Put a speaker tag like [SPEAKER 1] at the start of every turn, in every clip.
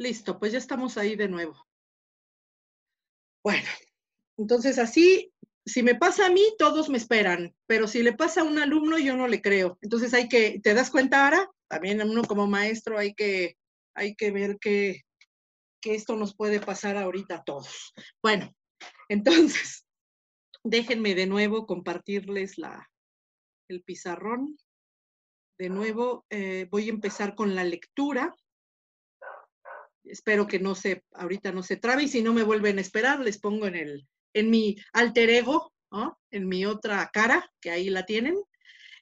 [SPEAKER 1] Listo, pues ya estamos ahí de nuevo. Bueno, entonces así, si me pasa a mí, todos me esperan,
[SPEAKER 2] pero si le pasa a un alumno, yo no le creo. Entonces hay que, ¿te das cuenta ahora? También uno como maestro hay que, hay que ver que, esto nos puede pasar ahorita a todos. Bueno, entonces, déjenme de nuevo compartirles la, el pizarrón. De nuevo, eh, voy a empezar con la lectura espero que no se, ahorita no se trabe y si no me vuelven a esperar, les pongo en el, en mi alter ego, en mi otra cara, que ahí la tienen.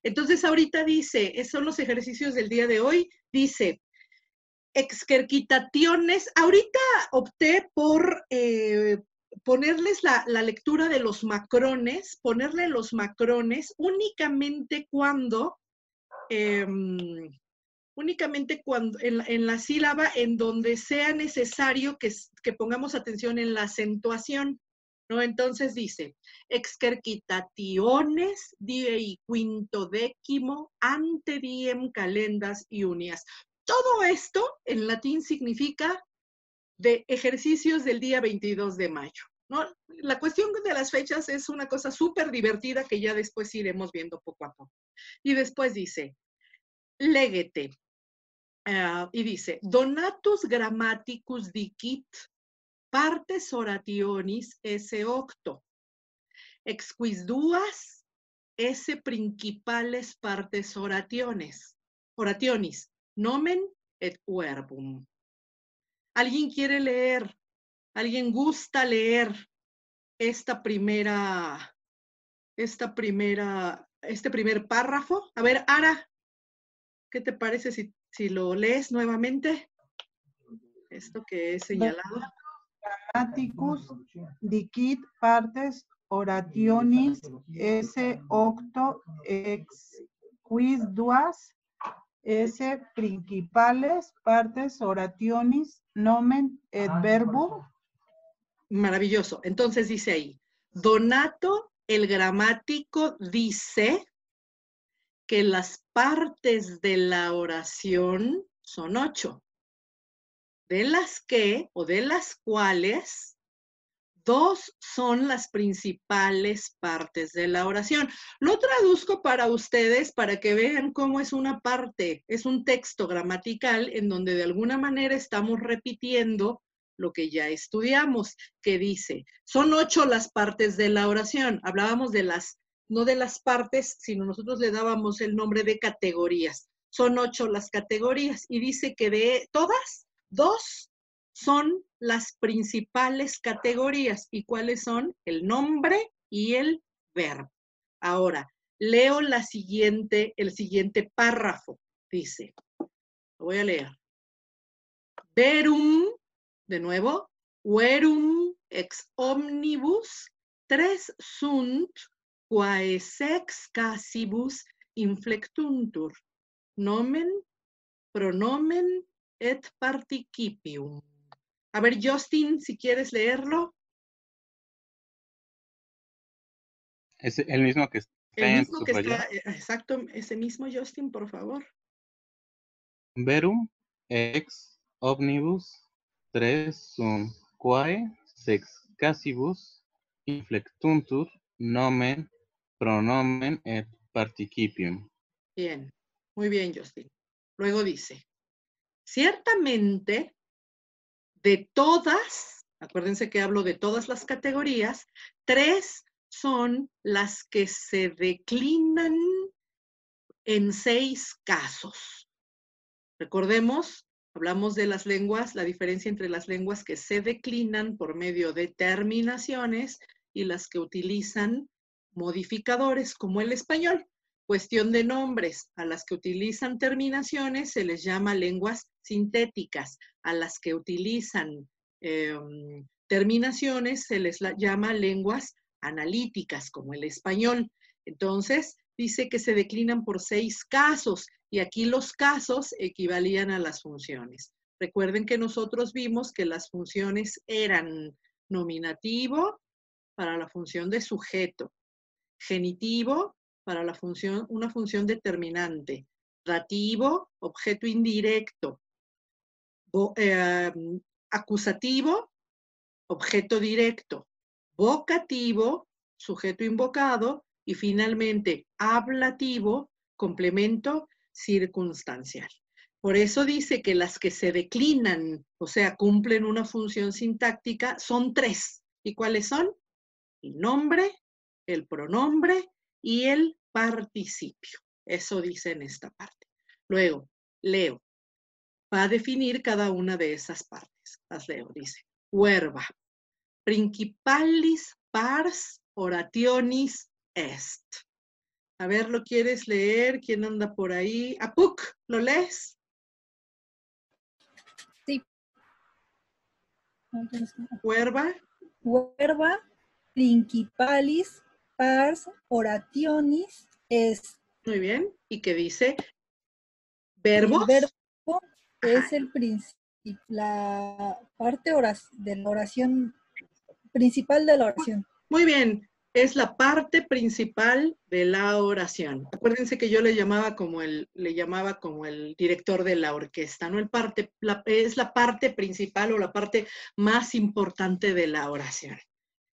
[SPEAKER 2] Entonces ahorita dice, esos son los ejercicios del día de hoy, dice, exquerquitaciones, ahorita opté por eh, ponerles la, lectura de los macrones, ponerle los macrones únicamente cuando em, únicamente cuando, en, la sílaba en donde sea necesario que, pongamos atención en la acentuación. ¿No? Entonces dice, excerquitationes diei quinto décimo ante diem calendas y unias. Todo esto en latín significa de ejercicios del día 22 de mayo. ¿no? La cuestión de las fechas es una cosa súper divertida que ya después iremos viendo poco a poco. Y después dice, légete, Ah, y dice, donatus grammaticus dicit, partes orationis esse octo, duas esse principales partes orationes, orationis, nomen et verbum. ¿Alguien quiere leer? ¿Alguien gusta leer esta primera, esta primera, este primer párrafo? A ver, Ara, ¿qué te parece si si lo lees nuevamente, esto que he señalado. Grammaticus, dicit partes orationis s octo ex quis duas s principales partes orationis nomen et verbum. Maravilloso. Entonces dice ahí, Donato el gramático dice que las partes de la oración son ocho, de las que o de las cuales dos son las principales partes de la oración. Lo traduzco para ustedes para que vean cómo es una parte, es un texto gramatical en donde de alguna manera estamos repitiendo lo que ya estudiamos, que dice, son ocho las partes de la oración. Hablábamos de las no de las partes, sino nosotros le dábamos el nombre de categorías. Son ocho las categorías y dice que de todas, dos son las principales categorías. ¿Y cuáles son? El nombre y el verbo. Ahora, leo la siguiente, el siguiente párrafo. Dice, lo voy a leer. Verum, de nuevo, verum ex omnibus tres sunt quae sex casibus inflectuntur, nomen, pronomen
[SPEAKER 1] et participium. A ver, Justin, si quieres leerlo. Es el mismo que está eh, exacto, ese mismo Justin, por favor. Verum ex omnibus tres sum quae sex casibus inflectuntur nomen pronomen et participium.
[SPEAKER 2] Bien, muy bien, Justin. Luego dice, ciertamente de todas, acuérdense que hablo de todas las categorías, tres son las que se declinan en seis casos. Recordemos, hablamos de las lenguas, la diferencia entre las lenguas que se declinan por medio de terminaciones y las que utilizan modificadores como el español. Cuestión de nombres, a las que utilizan terminaciones se les llama lenguas sintéticas, a las que utilizan em, terminaciones se les llama lenguas analíticas como el español. Entonces, dice que se declinan por seis casos y aquí los casos equivalían a las funciones. Recuerden que nosotros vimos que las funciones eran nominativo para la función de sujeto, genitivo para la función, una función determinante, dativo, objeto indirecto, eh, mm, acusativo, objeto directo, vocativo, sujeto invocado, y finalmente ablativo, complemento circunstancial. Por eso dice que las que se declinan, o sea, cumplen una función sintáctica, son tres. ¿Y cuáles son? El nombre, el pronombre y el participio. Eso dice en esta parte. Luego, leo. Va a definir cada una de esas partes. Las leo, dice. Cuerva Principalis pars orationis est. A ver, ¿lo quieres leer? ¿Quién anda por ahí? Apuk, ¿lo lees? Sí. Cuerva. Huerva, principalis pars orationis es. Muy bien, y que dice verbos. verbo es el la parte de la oración, principal de la oración. Muy bien, es la parte principal de la oración. Acuérdense que yo le llamaba como el, le llamaba como el director de la orquesta, ¿no? El parte, es la parte principal o la parte más importante de la oración.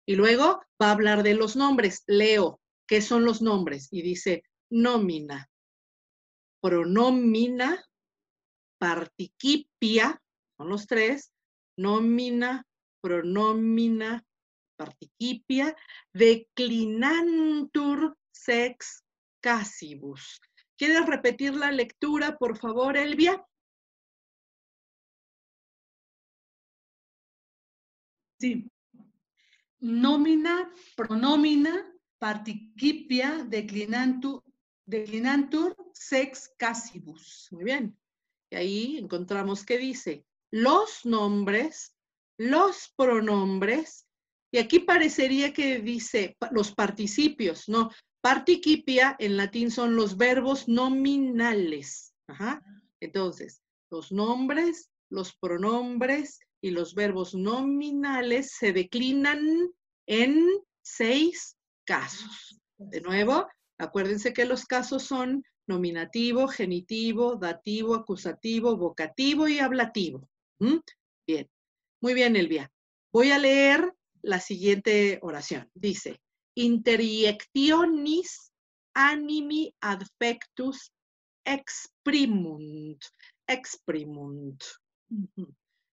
[SPEAKER 2] Y luego va a hablar de los nombres. Leo, ¿qué son los nombres? Y dice nómina, pronómina, participia, son los tres, nómina, pronómina, participia, declinantur sex
[SPEAKER 1] casibus. ¿Quieres repetir la lectura, por favor, Elvia? Sí nómina, pronómina, participia, declinantur,
[SPEAKER 2] declinantur, sex casibus. Muy bien. Y ahí encontramos que dice los nombres, los pronombres, y aquí parecería que dice los participios, ¿no? Participia en latín son los verbos nominales. Entonces, los nombres, los pronombres, y los verbos nominales se declinan en seis casos. De nuevo, acuérdense que los casos son nominativo, genitivo, dativo, acusativo, vocativo y ablativo. ¿Mm? Bien, muy bien, Elvia. Voy a leer la siguiente oración. Dice, interiectionis animi adfectus exprimunt. Exprimunt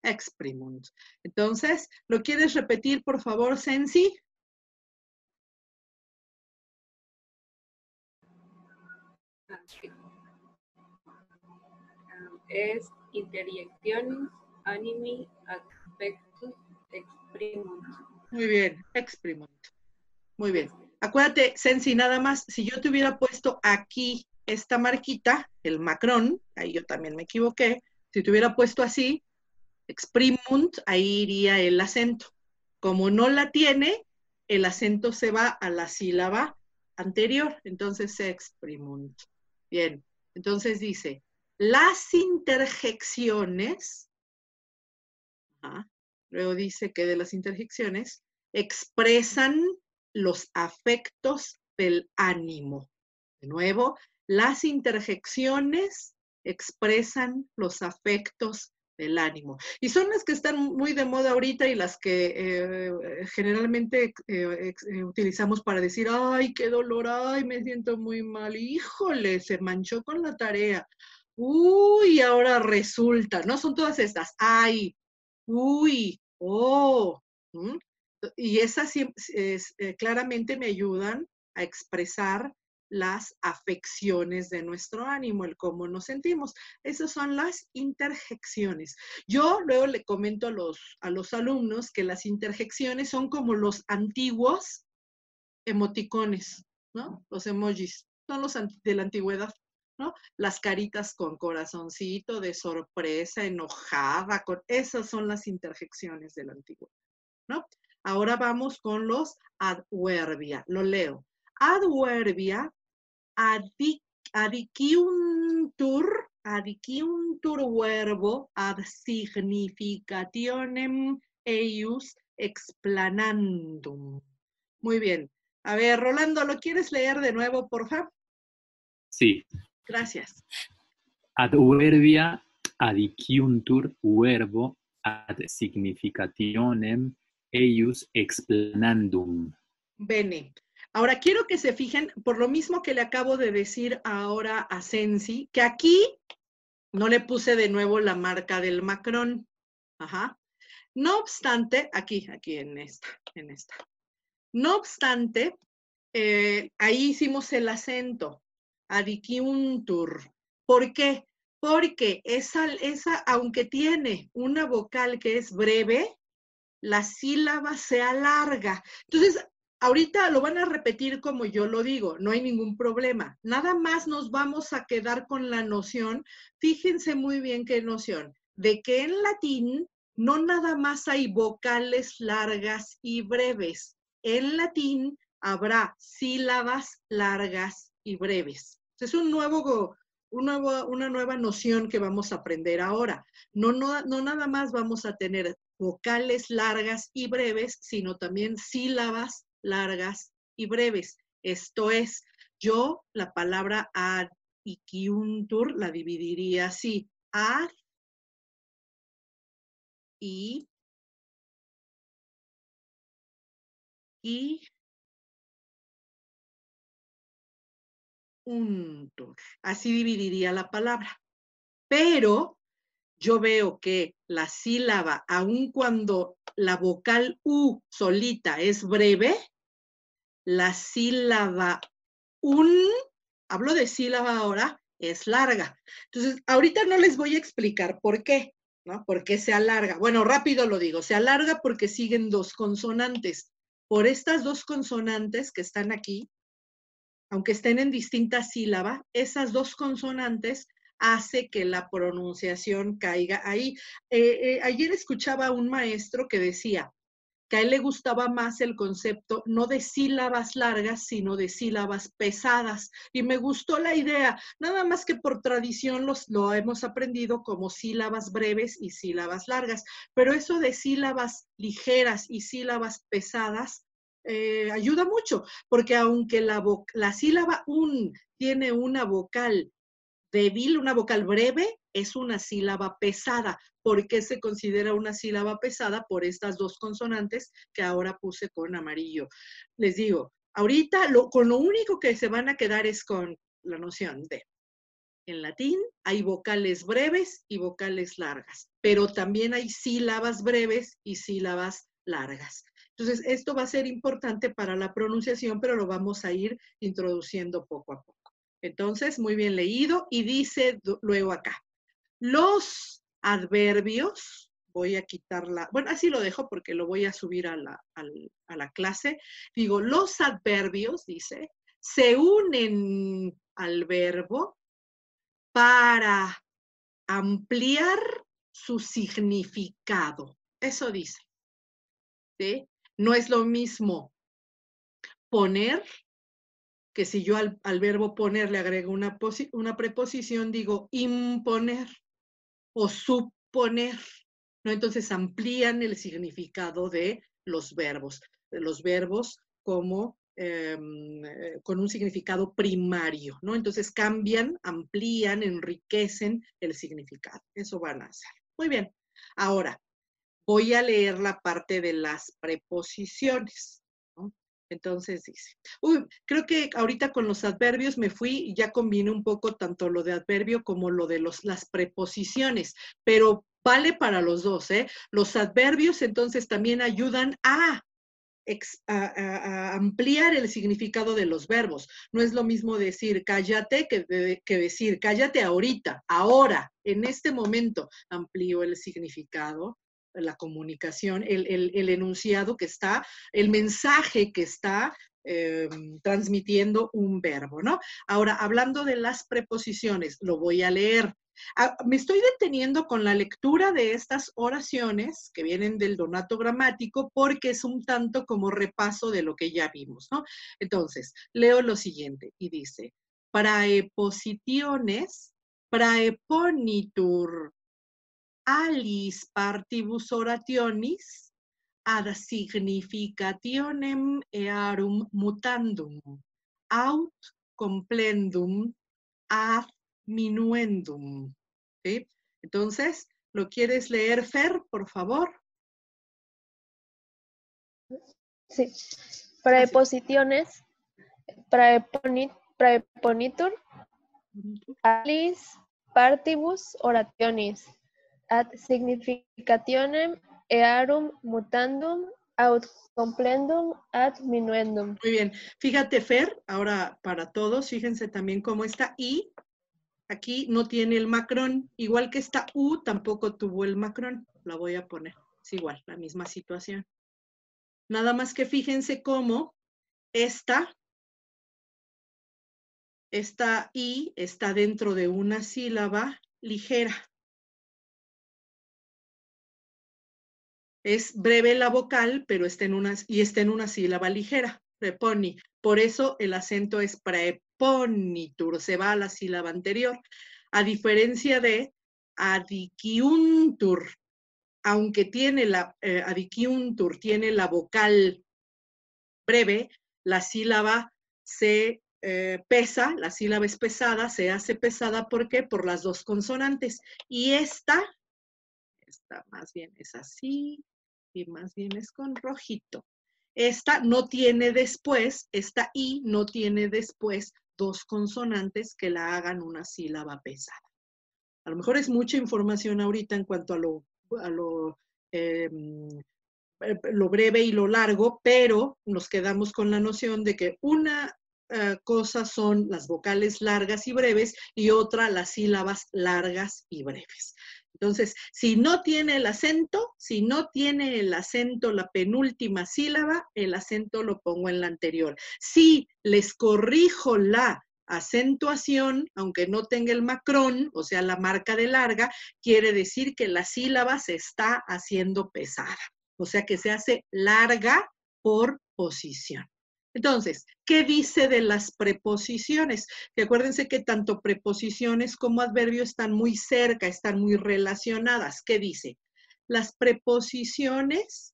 [SPEAKER 1] exprimunt. Entonces, ¿lo quieres repetir, por favor, Sensi? Es interjecciones, animi aspectus exprimunt.
[SPEAKER 2] Muy bien, exprimunt. Muy bien. Acuérdate, Sensi, nada más, si yo te hubiera puesto aquí esta marquita, el Macron, ahí yo también me equivoqué, si te hubiera puesto así, exprimunt, ahí iría el acento. Como no la tiene, el acento se va a la sílaba anterior, entonces se exprimunt. Bien, entonces dice, las interjecciones, luego dice que de las interjecciones, expresan los afectos del ánimo. De nuevo, las interjecciones expresan los afectos el ánimo. Y son las que están muy de moda ahorita y las que eh, generalmente eh, eh, utilizamos para decir, ay, qué dolor, ay, me siento muy mal, híjole, se manchó con la tarea. Uy, ahora resulta, ¿no? Son todas estas, ay, uy, oh. Y esas claramente me ayudan a expresar las afecciones de nuestro ánimo, el cómo nos sentimos. Esas son las interjecciones. Yo luego le comento a los, alumnos que las interjecciones son como los antiguos emoticones, ¿no? Los emojis, son los de la antigüedad. ¿no? Las caritas con corazoncito, de sorpresa, enojada, con esas son las interjecciones la antigüedad, ¿no? Ahora vamos con los adverbia, lo leo. Adverbia adiqui adicuntur, adicuntur verbo ad significationem eius explanandum. Muy bien. A ver, Rolando, ¿lo quieres leer de nuevo, por favor? Sí. Gracias.
[SPEAKER 1] Adverbia adicuntur verbo ad significationem eius explanandum.
[SPEAKER 2] Bene. Ahora quiero que se fijen, por lo mismo que le acabo de decir ahora a Sensi, que aquí no le puse de nuevo la marca del Macron. No obstante, aquí, aquí en esta, en esta. No obstante, eh, ahí hicimos el acento, tur. ¿Por qué? Porque esa, esa, aunque tiene una vocal que es breve, la sílaba se alarga. Entonces, Ahorita lo van a repetir como yo lo digo, no hay ningún problema. Nada más nos vamos a quedar con la noción, fíjense muy bien qué noción, de que en latín no nada más hay vocales largas y breves. En latín habrá sílabas largas y breves. Es un nuevo, una nueva noción que vamos a aprender ahora. No, no, no nada más vamos a tener vocales largas y breves, sino también sílabas largas y breves. Esto es, yo
[SPEAKER 1] la palabra ad y kiuntur la dividiría así. Ad y un tur. Así dividiría la palabra. Pero
[SPEAKER 2] yo veo que la sílaba, aun cuando la vocal U solita es breve, la sílaba un, hablo de sílaba ahora, es larga. Entonces, ahorita no les voy a explicar por qué, ¿no? ¿Por qué se alarga? Bueno, rápido lo digo, se alarga porque siguen dos consonantes. Por estas dos consonantes que están aquí, aunque estén en distinta sílaba, esas dos consonantes hace que la pronunciación caiga ahí. Eh, eh, ayer escuchaba a un maestro que decía, que a él le gustaba más el concepto no de sílabas largas, sino de sílabas pesadas. Y me gustó la idea, nada más que por tradición los, lo hemos aprendido como sílabas breves y sílabas largas, pero eso de sílabas ligeras y sílabas pesadas eh, ayuda mucho, porque aunque la, la sílaba un tiene una vocal débil, una vocal breve, es una sílaba pesada. ¿Por qué se considera una sílaba pesada? Por estas dos consonantes que ahora puse con amarillo. Les digo, ahorita con lo único que se van a quedar es con la noción de. En latín hay vocales breves y vocales largas, pero también hay sílabas breves y sílabas largas. Entonces, esto va a ser importante para la pronunciación, pero lo vamos a ir introduciendo poco a poco. Entonces, muy bien leído y dice luego acá, los adverbios, voy a quitarla, bueno, así lo dejo porque lo voy a subir a la, clase. Digo, los adverbios, dice, se unen al verbo para ampliar su significado. Eso dice. ¿sí? No es lo mismo poner, que si yo al, verbo poner le agrego una, una preposición, digo imponer o suponer, ¿no? Entonces amplían el significado de los verbos, de los verbos como em, eh, con un significado primario, ¿no? Entonces cambian, amplían, enriquecen el significado. Eso van a hacer. Muy bien. Ahora, voy a leer la parte de las preposiciones. Entonces dice, creo que ahorita con los adverbios me fui y ya combiné un poco tanto lo de adverbio como lo de los, las preposiciones, pero vale para los dos, ¿eh? Los adverbios entonces también ayudan a, ampliar el significado de los verbos. No es lo mismo decir cállate que, eh, que decir cállate ahorita, ahora, en este momento, amplío el significado la comunicación, el, enunciado que está, el mensaje que está eh, transmitiendo un verbo, ¿no? Ahora, hablando de las preposiciones, lo voy a leer. Ah, me estoy deteniendo con la lectura de estas oraciones que vienen del donato gramático porque es un tanto como repaso de lo que ya vimos, ¿no? Entonces, leo lo siguiente y dice, para praeposiciones, praeponitur, alis partibus orationis ad significationem earum mutandum, aut complendum
[SPEAKER 1] ad minuendum. Entonces, ¿lo quieres leer, Fer, por favor? Sí. Preposiciones, preponitur,
[SPEAKER 2] alis partibus orationis ad significationem earum mutandum aut complendum ad minuendum. Muy bien. Fíjate, Fer, ahora para todos, fíjense también cómo está I aquí no tiene el macrón, igual que esta U tampoco
[SPEAKER 1] tuvo el macrón, la voy a poner, es igual, la misma situación. Nada más que fíjense cómo esta, esta I está dentro de una sílaba ligera.
[SPEAKER 2] Es breve la vocal, pero está en una, y está en una sílaba ligera, preponi. Por eso el acento es preponitur, se va a la sílaba anterior, a diferencia de adiquiuntur, aunque tiene la eh, tiene la vocal breve, la sílaba se eh, pesa, la sílaba es pesada, se hace pesada, ¿por qué? Por las dos consonantes. Y esta, esta más bien es así, más bien es con rojito. Esta no tiene después, esta I no tiene después dos consonantes que la hagan una sílaba pesada. A lo mejor es mucha información ahorita en cuanto a lo, eh, lo, breve y lo largo, pero nos quedamos con la noción de que una eh, cosa son las vocales largas y breves y otra las sílabas largas y breves. Entonces, si no tiene el acento, si no tiene el acento la penúltima sílaba, el acento lo pongo en la anterior. Si les corrijo la acentuación, aunque no tenga el macrón, o sea, la marca de larga, quiere decir que la sílaba se está haciendo pesada, o sea, que se hace larga por posición. Entonces, ¿qué dice de las preposiciones? Que acuérdense que tanto preposiciones como adverbios están muy cerca, están muy relacionadas. ¿Qué dice? Las preposiciones,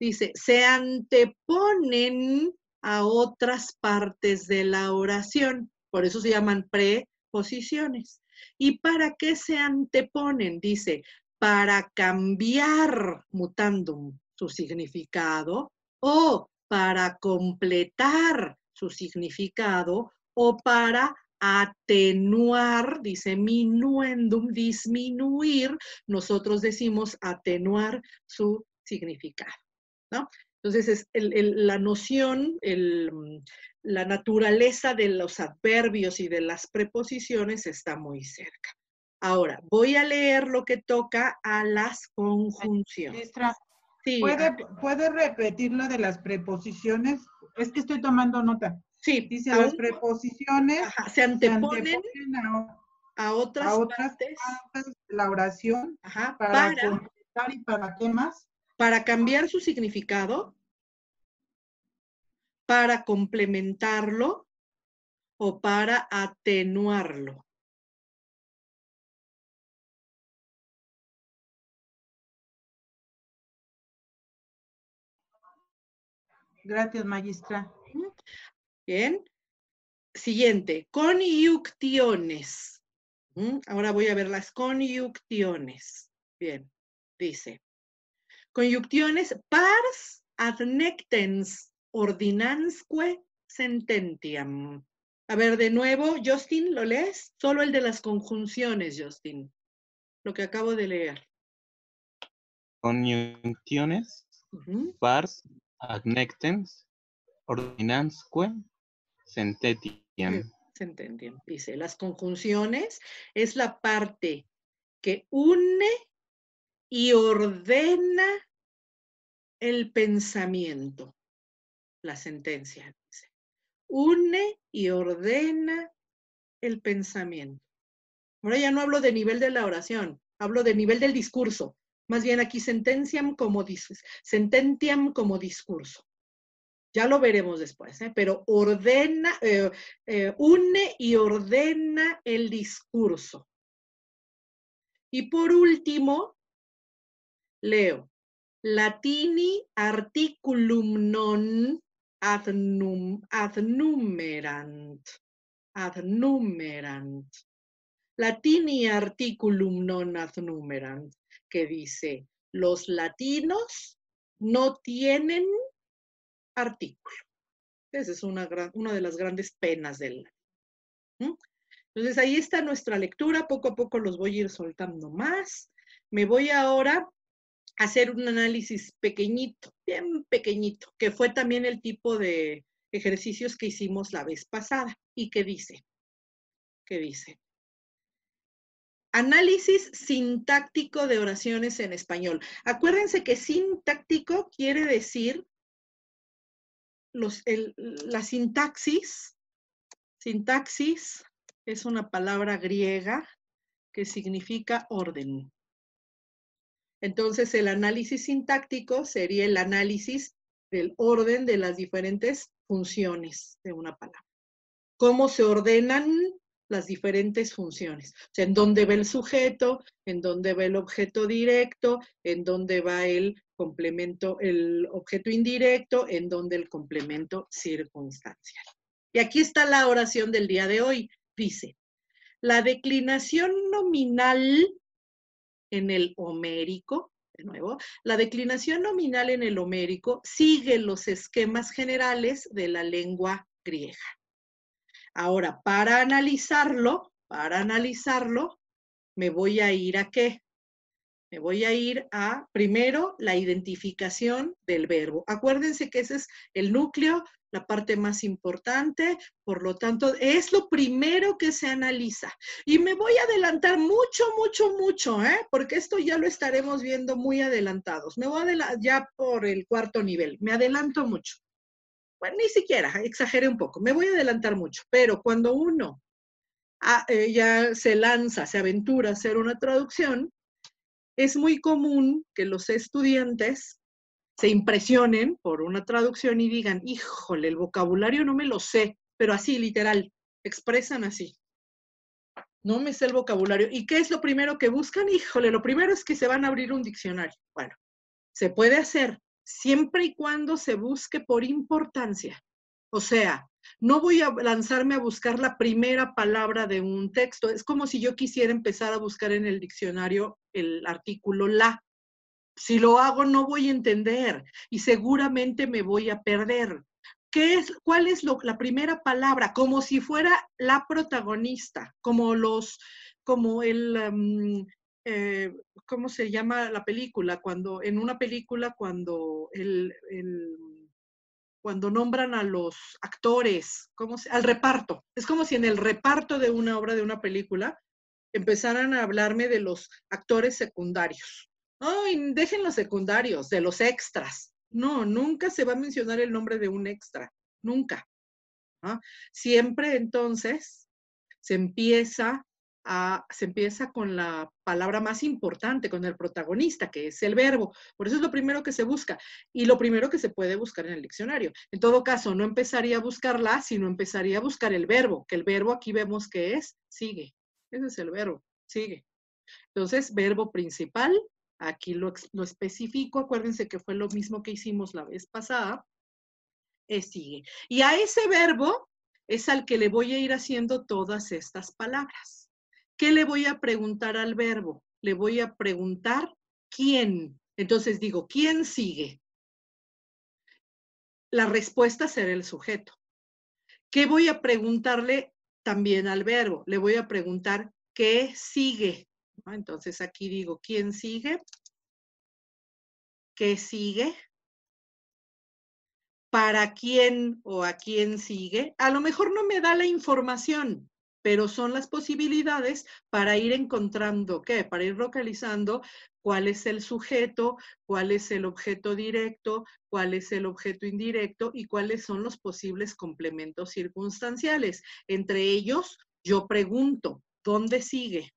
[SPEAKER 2] dice, se anteponen a otras partes de la oración. Por eso se llaman preposiciones. ¿Y para qué se anteponen? Dice, para cambiar mutando su significado o para completar su significado o para atenuar, dice minuendum, disminuir, nosotros decimos atenuar su significado, ¿no? Entonces, es la noción, la naturaleza de los adverbios y de las preposiciones está muy cerca. Ahora, voy a leer lo que toca a las conjunciones. ¿Puede, ah, ¿Puede repetir lo de las preposiciones? Es que estoy tomando nota. Sí. Dice, las preposiciones se anteponen, a, otras partes, de la oración para, para completar y para qué más. Para cambiar su significado,
[SPEAKER 1] para complementarlo o para atenuarlo. Gracias, Magistra. Bien. Siguiente,
[SPEAKER 2] conyucciones. Ahora voy a ver las conyucciones. Bien, dice. Conyucciones pars adnectens ordinansque sententiam. A ver, de nuevo, Justin, ¿lo lees? Solo el de las conjunciones, Justin. Lo que acabo de leer.
[SPEAKER 1] Conyucciones pars adnectens ordinansque sententiam. Sententiam,
[SPEAKER 2] dice. Las conjunciones es la parte que une y ordena el pensamiento. La sentencia, dice. Une y ordena el pensamiento. Ahora ya no hablo de nivel de la oración, hablo de nivel del discurso. Más bien aquí sententiam como, dices, sententiam como discurso. Ya lo veremos después, ¿eh? pero ordena, eh, eh, une y
[SPEAKER 1] ordena el discurso. Y por último, leo, latini articulum
[SPEAKER 2] non adnum adnumerant Latini articulum non ad numeram, que dice, los latinos no tienen artículo. Esa es una, de las grandes penas del Entonces ahí está nuestra lectura, poco a poco los voy a ir soltando más. Me voy ahora a hacer un análisis pequeñito, bien pequeñito, que fue también el tipo de ejercicios que hicimos la vez pasada y qué dice, ¿Qué dice, Análisis sintáctico de oraciones en español. Acuérdense que sintáctico quiere decir la sintaxis. Sintaxis es una palabra griega que significa orden. Entonces, el análisis sintáctico sería el análisis del orden de las diferentes funciones de una palabra. Cómo se ordenan las diferentes funciones. O sea, en dónde ve el sujeto, en dónde ve el objeto directo, en dónde va el complemento, el objeto indirecto, en dónde el complemento circunstancial. Y aquí está la oración del día de hoy. Dice, la declinación nominal en el homérico, de nuevo, la declinación nominal en el homérico sigue los esquemas generales de la lengua griega. Ahora, para analizarlo, para analizarlo, me voy a ir a qué? Me voy a ir a, primero, la identificación del verbo. Acuérdense que ese es el núcleo, la parte más importante, por lo tanto, es lo primero que se analiza. Y me voy a adelantar mucho, mucho, mucho, ¿eh? porque esto ya lo estaremos viendo muy adelantados. Me voy a ya por el cuarto nivel, me adelanto mucho bueno, ni siquiera, exageré un poco, me voy a adelantar mucho, pero cuando uno ah, eh, ya se lanza, se aventura a hacer una traducción, es muy común que los estudiantes se impresionen por una traducción y digan, híjole, el vocabulario no me lo sé, pero así, literal, expresan así. No me sé el vocabulario. ¿Y qué es lo primero que buscan? Híjole, lo primero es que se van a abrir un diccionario. Bueno, se puede hacer, siempre y cuando se busque por importancia. O sea, no voy a lanzarme a buscar la primera palabra de un texto. Es como si yo quisiera empezar a buscar en el diccionario el artículo la. Si lo hago, no voy a entender y seguramente me voy a perder. ¿Qué es, ¿Cuál es lo, la primera palabra? Como si fuera la protagonista, como los, como el, em, eh, ¿cómo se llama la película? Cuando, en una película, cuando el, cuando nombran a los actores, al reparto. Es como si en el reparto de una obra, de una película, empezaran a hablarme de los actores secundarios. Ay, dejen los secundarios, de los extras. No, nunca se va a mencionar el nombre de un extra, nunca. Siempre entonces se empieza se empieza con la palabra más importante, con el protagonista, que es el verbo. Por eso es lo primero que se busca y lo primero que se puede buscar en el diccionario. En todo caso, no empezaría a buscarla, sino empezaría a buscar el verbo, que el verbo aquí vemos que es sigue. Ese es el verbo, sigue. Entonces, verbo principal, aquí lo, lo especifico, acuérdense que fue lo mismo que hicimos la vez pasada, es sigue. Y a ese verbo es al que le voy a ir haciendo todas estas palabras. ¿Qué le voy a preguntar al verbo? Le voy a preguntar quién. Entonces digo, ¿quién sigue? La respuesta será el sujeto. ¿Qué voy a preguntarle también al verbo? Le voy a preguntar qué sigue. Ah, entonces aquí digo, ¿quién sigue?
[SPEAKER 1] ¿Qué sigue? ¿Para quién o a quién sigue? A lo mejor no me da la información,
[SPEAKER 2] pero son las posibilidades para ir encontrando qué, para ir localizando cuál es el sujeto, cuál es el objeto directo, cuál es el objeto indirecto y cuáles son los posibles complementos circunstanciales. Entre ellos,
[SPEAKER 1] yo pregunto, ¿dónde sigue?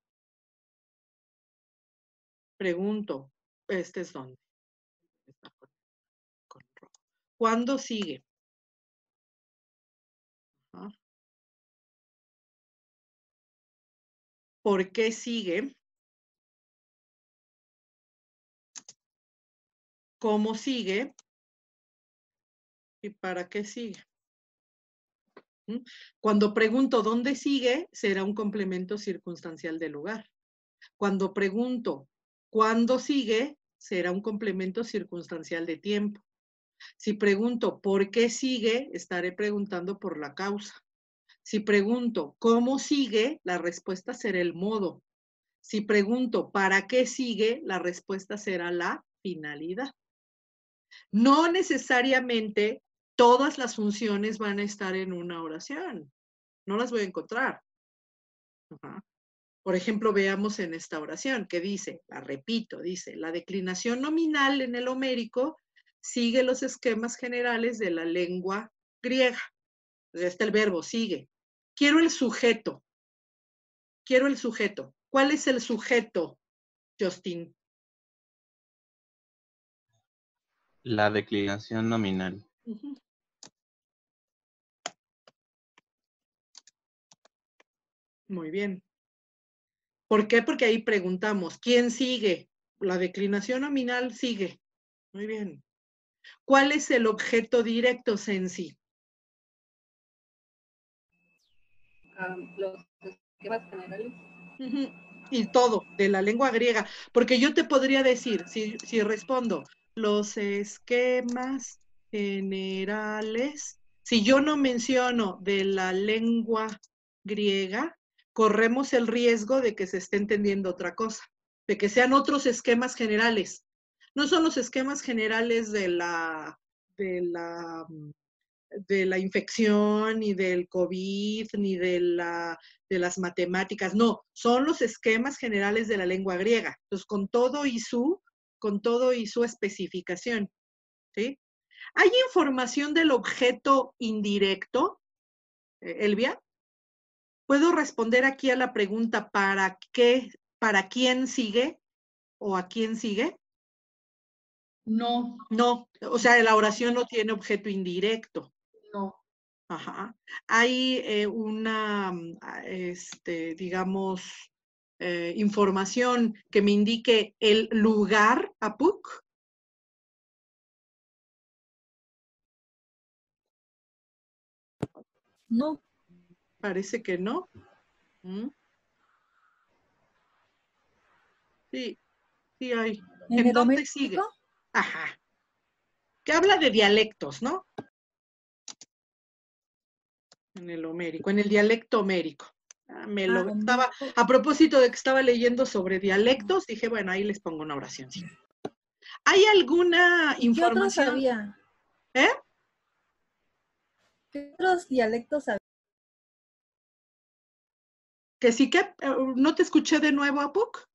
[SPEAKER 1] Pregunto, este es dónde. ¿Cuándo sigue? por qué sigue, cómo sigue y para qué sigue. Cuando pregunto dónde sigue,
[SPEAKER 2] será un complemento circunstancial del lugar. Cuando pregunto cuándo sigue, será un complemento circunstancial de tiempo. Si pregunto por qué sigue, estaré preguntando por la causa. Si pregunto, ¿cómo sigue? La respuesta será el modo. Si pregunto, ¿para qué sigue? La respuesta será la finalidad. No necesariamente todas las funciones van a estar en una oración. No las voy a encontrar. Por ejemplo, veamos en esta oración que dice, la repito, dice, la declinación nominal en el homérico sigue los esquemas generales de la lengua griega. Este el verbo sigue. Quiero el sujeto.
[SPEAKER 1] Quiero el sujeto. ¿Cuál es el sujeto, Justin? La declinación nominal. Muy bien. ¿Por qué? Porque ahí preguntamos, ¿quién sigue?
[SPEAKER 2] La declinación nominal sigue. Muy bien. ¿Cuál es el objeto directo, sí?
[SPEAKER 1] los esquemas generales.
[SPEAKER 2] Y todo, de la lengua griega. Porque yo te podría decir, si, si respondo, los esquemas generales, si yo no menciono de la lengua griega, corremos el riesgo de que se esté entendiendo otra cosa, de que sean otros esquemas generales. No son los esquemas generales de la, de la mm, de la infección, ni del COVID, ni de, de las matemáticas. No, son los esquemas generales de la lengua griega. Entonces, con todo y su, con todo y su especificación. ¿Hay información del objeto indirecto, eh, Elvia? ¿Puedo responder aquí a la pregunta para qué, para quién sigue o a quién sigue? No. No, o sea, la oración no tiene objeto indirecto. Ajá. Hay eh, una, mm, ah,
[SPEAKER 1] este, digamos, eh, información que me indique el lugar a PUC? No. Parece que no.
[SPEAKER 2] Mm. Sí, sí hay. ¿En, dónde sigue? Ajá. Que habla de dialectos, ¿no? en el homérico, en el dialecto homérico. Ah, me lo ah, a propósito de que estaba leyendo sobre dialectos, dije, bueno, ahí les pongo una oración.
[SPEAKER 1] ¿Hay alguna información? ¿Qué otros había? ¿Eh? ¿Qué otros dialectos había? Que sí que eh, no te escuché de nuevo, Apoc?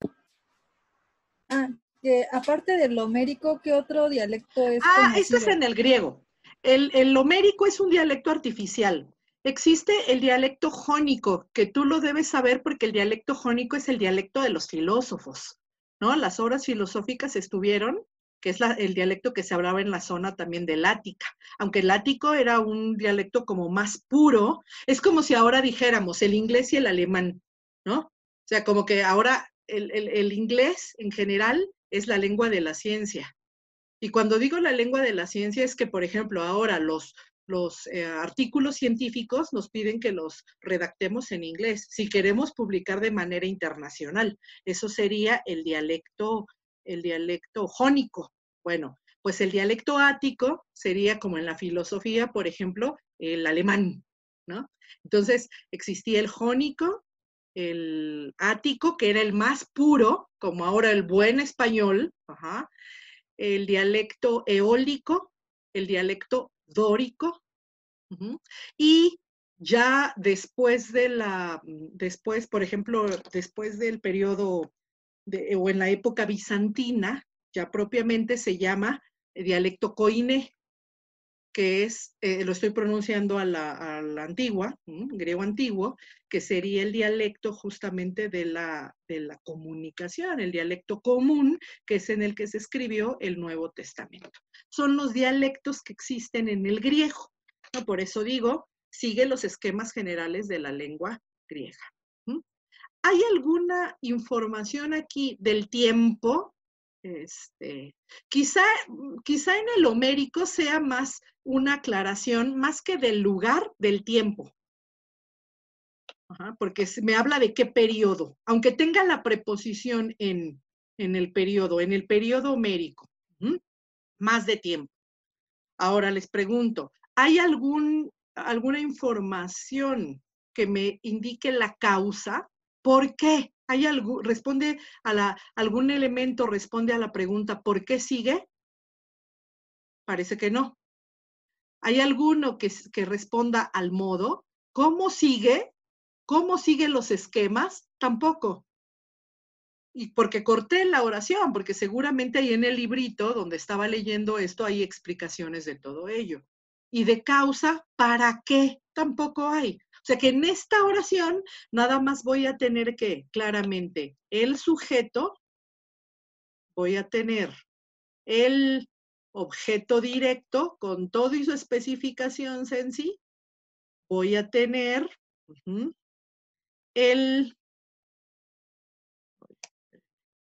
[SPEAKER 1] Ah,
[SPEAKER 2] que aparte del homérico, ¿qué otro dialecto es? Ah, esto es en el griego. El, el homérico es un dialecto artificial, Existe el dialecto jónico, que tú lo debes saber porque el dialecto jónico es el dialecto de los filósofos, ¿no? Las obras filosóficas estuvieron, que es el dialecto que se hablaba en la zona también del Ática, aunque el ático era un dialecto como más puro, es como si ahora dijéramos el inglés y el alemán, ¿no? O sea, como que ahora el inglés en general es la lengua de la ciencia, y cuando digo la lengua de la ciencia es que, por ejemplo, ahora los, los eh, artículos científicos nos piden que los redactemos en inglés, si queremos publicar de manera internacional. Eso sería el dialecto, el dialecto jónico. Bueno, pues el dialecto ático sería como en la filosofía, por ejemplo, el alemán, Entonces existía el jónico, el ático, que era el más puro, como ahora el buen español, el dialecto eólico, el dialecto dórico. Y ya después de la, mm, después, por ejemplo, después del periodo de, o en la época bizantina, ya propiamente se llama dialecto coine, que es, eh, lo estoy pronunciando a la, antigua, griego antiguo, que sería el dialecto justamente de la, comunicación, el dialecto común, que es en el que se escribió el Nuevo Testamento. Son los dialectos que existen en el griego. Por eso digo, sigue los esquemas generales de la lengua griega. ¿Hay alguna información aquí del tiempo este, quizá, quizá en el homérico sea más una aclaración más que del lugar, del tiempo. porque me habla de qué periodo, aunque tenga la preposición en, en el periodo, en el periodo homérico, más de tiempo. Ahora les pregunto, ¿hay algún, alguna información que me indique la causa? ¿Por qué? ¿Hay algo, responde a la, algún elemento, responde a la pregunta, ¿por qué sigue? Parece que no. ¿Hay alguno que, que responda al modo? ¿Cómo sigue? ¿Cómo siguen los esquemas? Tampoco. Y porque corté la oración, porque seguramente ahí en el librito donde estaba leyendo esto hay explicaciones de todo ello. Y de causa, ¿para qué? Tampoco hay. O sea que en esta oración nada más voy a tener que, claramente, el sujeto, voy a tener el objeto directo con todo y su
[SPEAKER 1] especificación en sí, voy a tener el...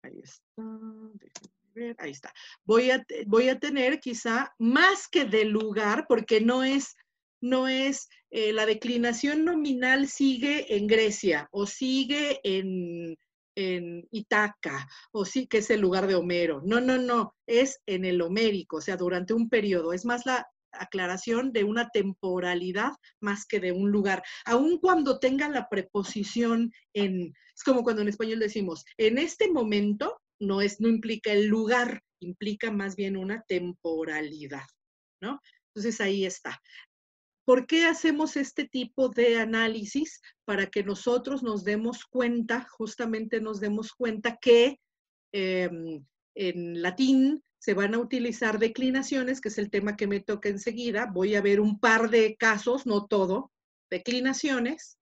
[SPEAKER 1] Ahí está, ahí está.
[SPEAKER 2] Voy a, voy a tener quizá más que de lugar, porque no es no es eh, la declinación nominal sigue en Grecia o sigue en, en Itaca o sí que es el lugar de Homero. No, no, no, es en el homérico, o sea, durante un periodo. Es más la aclaración de una temporalidad más que de un lugar. Aun cuando tenga la preposición en, es como cuando en español decimos, en este momento no es, no implica el lugar, implica más bien una temporalidad, ¿no? Entonces ahí está. ¿Por qué hacemos este tipo de análisis? Para que nosotros nos demos cuenta, justamente nos demos cuenta que em, en latín se van a utilizar declinaciones, que es el tema que me toca enseguida. Voy a ver un par de casos, no todo, declinaciones,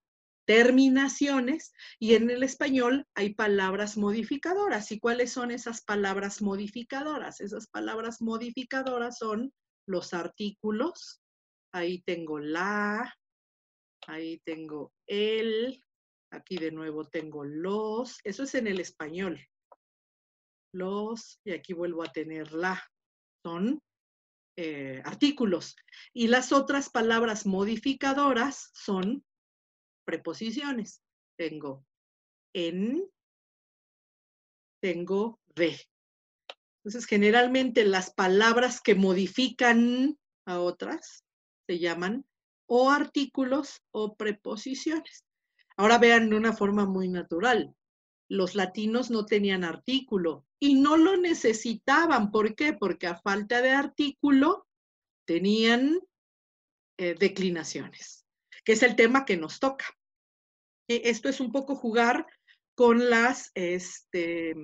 [SPEAKER 2] terminaciones, y en el español hay palabras modificadoras. ¿Y cuáles son esas palabras modificadoras? Esas palabras modificadoras son los artículos, ahí tengo la, ahí tengo el, aquí de nuevo tengo los, eso es en el español. Los, y aquí vuelvo a tener la, son eh, artículos. Y las
[SPEAKER 1] otras palabras modificadoras son preposiciones. Tengo en, tengo de.
[SPEAKER 2] Entonces, generalmente las palabras que modifican a otras se llaman o artículos o preposiciones. Ahora vean de una forma muy natural. Los latinos no tenían artículo y no lo necesitaban. ¿Por qué? Porque a falta de artículo tenían eh, declinaciones, que es el tema que nos toca. E, esto es un poco jugar con las, este,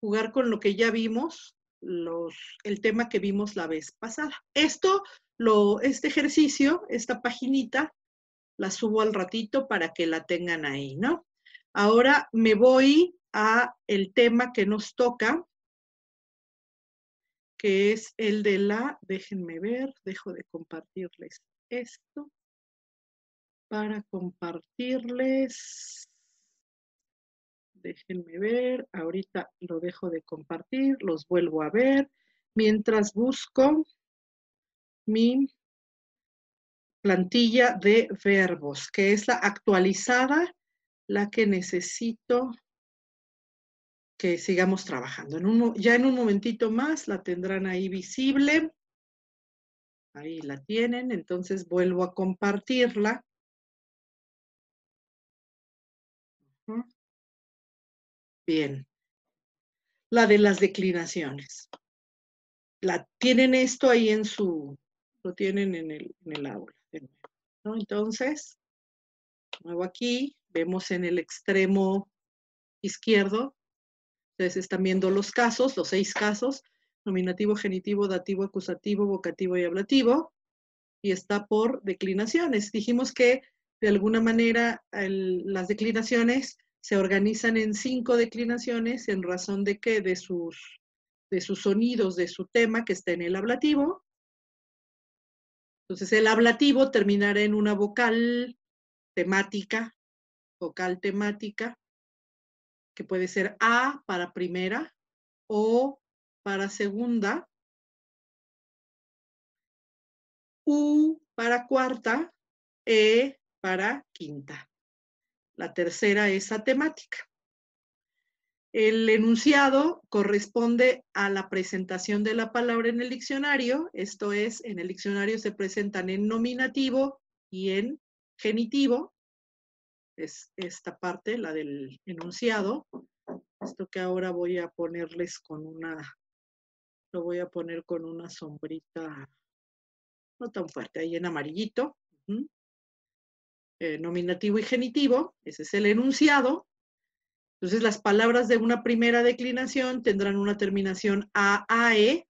[SPEAKER 2] jugar con lo que ya vimos, los, el tema que vimos la vez pasada. Esto lo, este ejercicio, esta paginita, la subo al ratito para que la tengan ahí, ¿no? Ahora me voy a el tema que nos toca,
[SPEAKER 1] que es el de la, déjenme ver, dejo de compartirles esto para compartirles. Déjenme ver, ahorita lo dejo de compartir, los vuelvo a ver. Mientras busco mi
[SPEAKER 2] plantilla de verbos, que es la actualizada, la que necesito que sigamos trabajando. En ya
[SPEAKER 1] en un momentito más la tendrán ahí visible. Ahí la tienen, entonces vuelvo a compartirla. Bien. La de las declinaciones. La, tienen esto ahí en su, lo tienen en
[SPEAKER 2] el, en aula. Entonces, nuevo aquí, vemos en el extremo izquierdo, ustedes están viendo los casos, los seis casos, nominativo, genitivo, dativo, acusativo, vocativo y ablativo, y está por declinaciones. Dijimos que de alguna manera las declinaciones se organizan en cinco declinaciones en razón de que de sus, de sus sonidos, de su tema que está en el ablativo, entonces, el ablativo terminará en una vocal temática, vocal
[SPEAKER 1] temática, que puede ser A para primera o para segunda, U para cuarta, E para quinta. La
[SPEAKER 2] tercera es temática. El enunciado corresponde a la presentación de la palabra en el diccionario, esto es, en el diccionario se presentan en nominativo y en genitivo, es esta parte, la del enunciado, esto que ahora voy a ponerles con
[SPEAKER 1] una, lo voy a poner con una sombrita no tan fuerte, ahí en amarillito, eh, nominativo y genitivo, ese es el
[SPEAKER 2] enunciado, entonces, las palabras de una primera declinación tendrán una terminación AAE,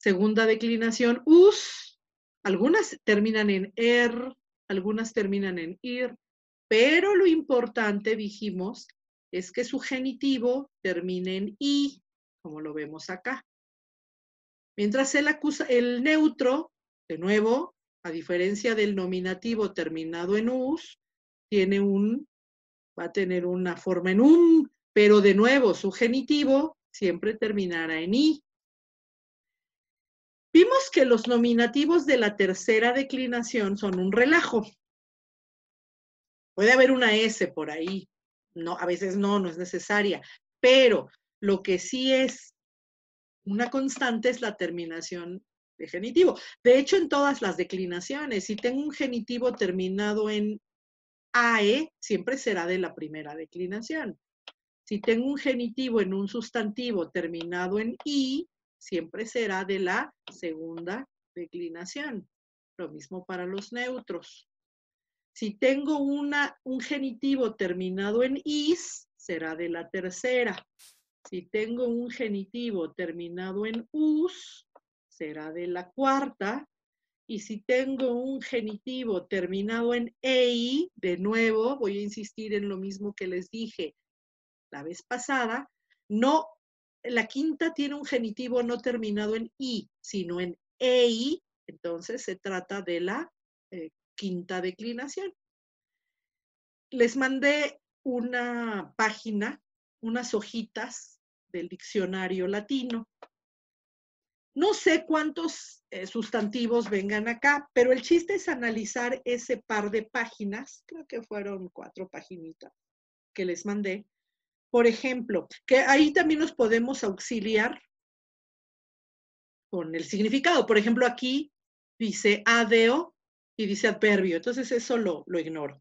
[SPEAKER 2] segunda declinación US, algunas terminan en ER, algunas terminan en IR, pero lo importante, dijimos, es que su genitivo termine en I, como lo vemos acá. Mientras el, acusa, el neutro, de nuevo, a diferencia del nominativo terminado en us, tiene un va a tener una forma en un, pero de nuevo su genitivo siempre terminará en i. Vimos que los nominativos de la tercera declinación son un relajo. Puede haber una S por ahí, no, a veces no, no es necesaria, pero lo que sí es una constante es la terminación de genitivo. De hecho, en todas las declinaciones, si tengo un genitivo terminado en AE siempre será de la primera declinación. Si tengo un genitivo en un sustantivo terminado en I, siempre será de la segunda declinación. Lo mismo para los neutros. Si tengo una, un genitivo terminado en is, será de la tercera. Si tengo un genitivo terminado en us, será de la cuarta. Y si tengo un genitivo terminado en EI, de nuevo, voy a insistir en lo mismo que les dije la vez pasada, no, la quinta tiene un genitivo no terminado en I, sino en EI, entonces se trata de la eh, quinta declinación. Les mandé una página, unas hojitas del diccionario latino no sé cuántos eh, sustantivos vengan acá, pero el chiste es analizar ese par de páginas, creo que fueron cuatro paginitas que les mandé. Por ejemplo, que ahí también nos podemos
[SPEAKER 1] auxiliar con el significado. Por ejemplo, aquí dice adeo y dice adverbio, entonces eso lo, ignoro.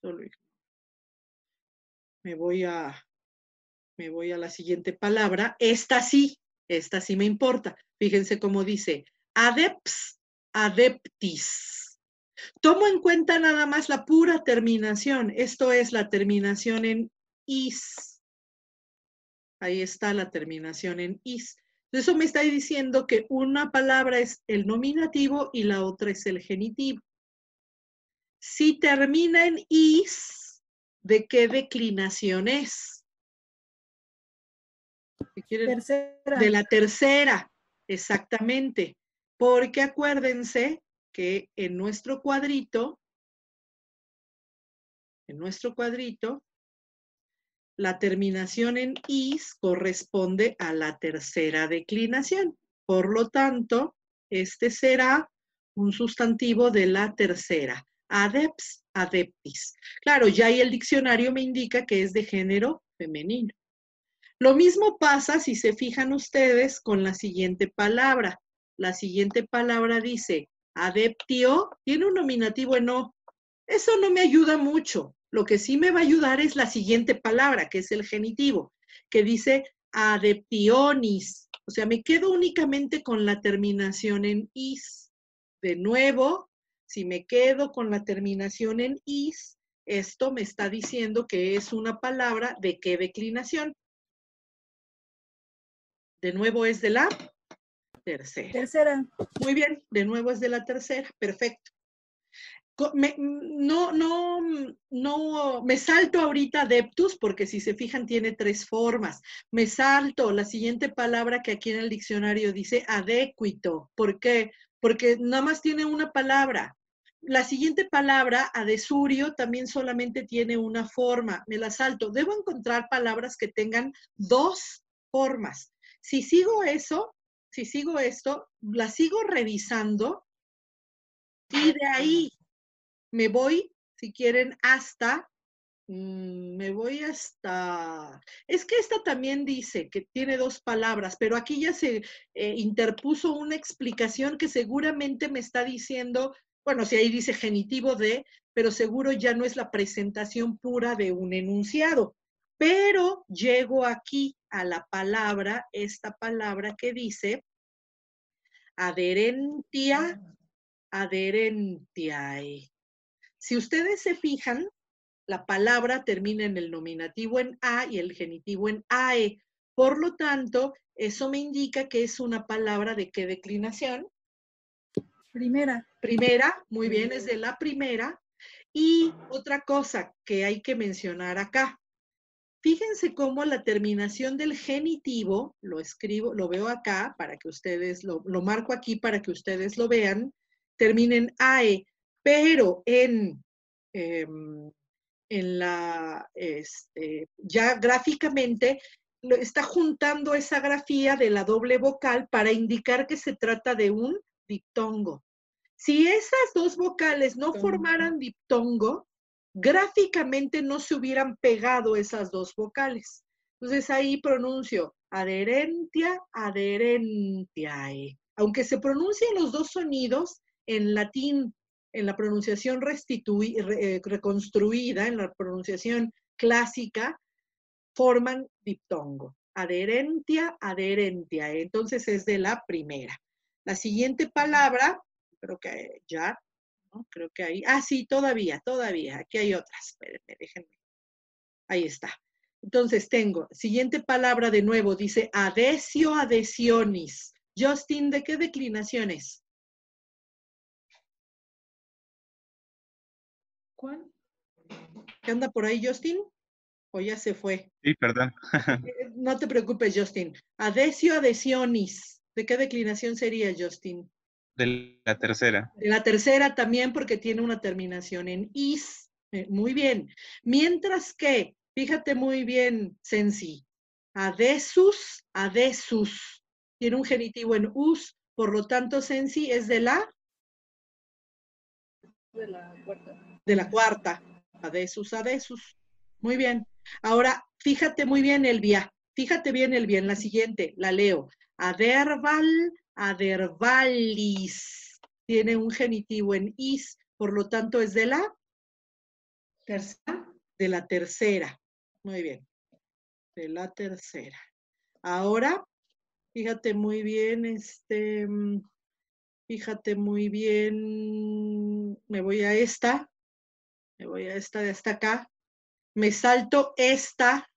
[SPEAKER 1] lo ignoro me voy a me voy a la siguiente palabra. Esta
[SPEAKER 2] sí, esta sí me importa. Fíjense cómo dice, adeps, adeptis. Tomo en cuenta nada más la pura terminación. Esto es la terminación en is. Ahí está la terminación en is. Eso me está diciendo que una palabra es el nominativo y la otra es
[SPEAKER 1] el genitivo. Si termina en is, ¿de qué declinación es? De la
[SPEAKER 2] tercera, exactamente. Porque acuérdense que en nuestro cuadrito, en nuestro cuadrito, la terminación en is corresponde a la tercera declinación. Por lo tanto, este será un sustantivo de la tercera. Adeps, adeptis. Claro, ya ahí el diccionario me indica que es de género femenino. Lo mismo pasa si se fijan ustedes con la siguiente palabra. La siguiente palabra dice, adeptio, tiene un nominativo en O. Eso no me ayuda mucho. Lo que sí me va a ayudar es la siguiente palabra, que es el genitivo, que dice adeptionis. O sea, me quedo únicamente con la terminación en is. De nuevo, si me quedo con la terminación en is, esto me está diciendo que es una palabra de qué declinación. De nuevo es de la tercera. Tercera. Muy bien, de nuevo es de la tercera. Perfecto. no, no, no, me salto ahorita adeptus porque si se fijan tiene tres formas. Me salto la siguiente palabra que aquí en el diccionario dice adecuito. ¿Por qué? Porque nada más tiene una palabra. La siguiente palabra, adesurio, también solamente tiene una forma. Me la salto. Debo encontrar palabras que tengan dos formas si sigo eso, si sigo esto, la sigo revisando y de ahí me voy, si quieren, hasta, mm, me voy hasta, es que esta también dice que tiene dos palabras, pero aquí ya se eh, interpuso una explicación que seguramente me está diciendo, bueno, si ahí dice genitivo de, pero seguro ya no es la presentación pura de un enunciado. Pero llego aquí a la palabra, esta palabra que dice adherentia, adherentiae. Si ustedes se fijan, la palabra termina en el nominativo en a y el genitivo en ae. Por lo tanto, eso me indica que es una palabra de qué declinación? Primera. Primera, muy bien, es de la primera. Y otra cosa que hay que mencionar acá, Fíjense cómo la terminación del genitivo, lo escribo, lo veo acá para que ustedes, lo, marco aquí para que ustedes lo vean, termina en AE, pero en, em, en la, este, ya gráficamente está juntando esa grafía de la doble vocal para indicar que se trata de un diptongo. Si esas dos vocales no formaran diptongo, gráficamente no se hubieran pegado esas dos vocales. Entonces ahí pronuncio adherentia, adherentiae. Aunque se pronuncian los dos sonidos en latín, en la pronunciación eh, reconstruida, en la pronunciación clásica, forman diptongo. Adherentia, adherentiae. Entonces es de la primera. La siguiente palabra, creo que ya, Creo que hay. Ah, sí, todavía, todavía. Aquí hay otras. Espérenme, déjenme. Ahí está. Entonces tengo, siguiente palabra de nuevo, dice adesio
[SPEAKER 1] Adesionis. Justin, ¿de qué declinaciones? ¿Cuál? ¿Qué anda por ahí, Justin? ¿O ya se fue? Sí, perdón. Eh, eh, no te preocupes, Justin. Adesio
[SPEAKER 2] Adesionis. ¿De qué declinación sería, Justin?
[SPEAKER 1] De la tercera.
[SPEAKER 2] De la tercera también porque tiene una terminación en is. Eh, muy bien. Mientras que, fíjate muy bien, Sensi, adesus, adesus. Tiene un genitivo en us, por lo tanto, Sensi es de la...
[SPEAKER 1] De la cuarta.
[SPEAKER 2] De la cuarta. Adesus, adesus. Muy bien. Ahora, fíjate muy bien el via. Fíjate bien el En La siguiente, la leo. Aderbal adervalis. Tiene un genitivo en is, por lo tanto es de la tercera. De la tercera. Muy bien. De la tercera. Ahora, fíjate muy bien, este, mm, fíjate muy bien, me voy a esta, me voy a esta de hasta acá, me salto esta,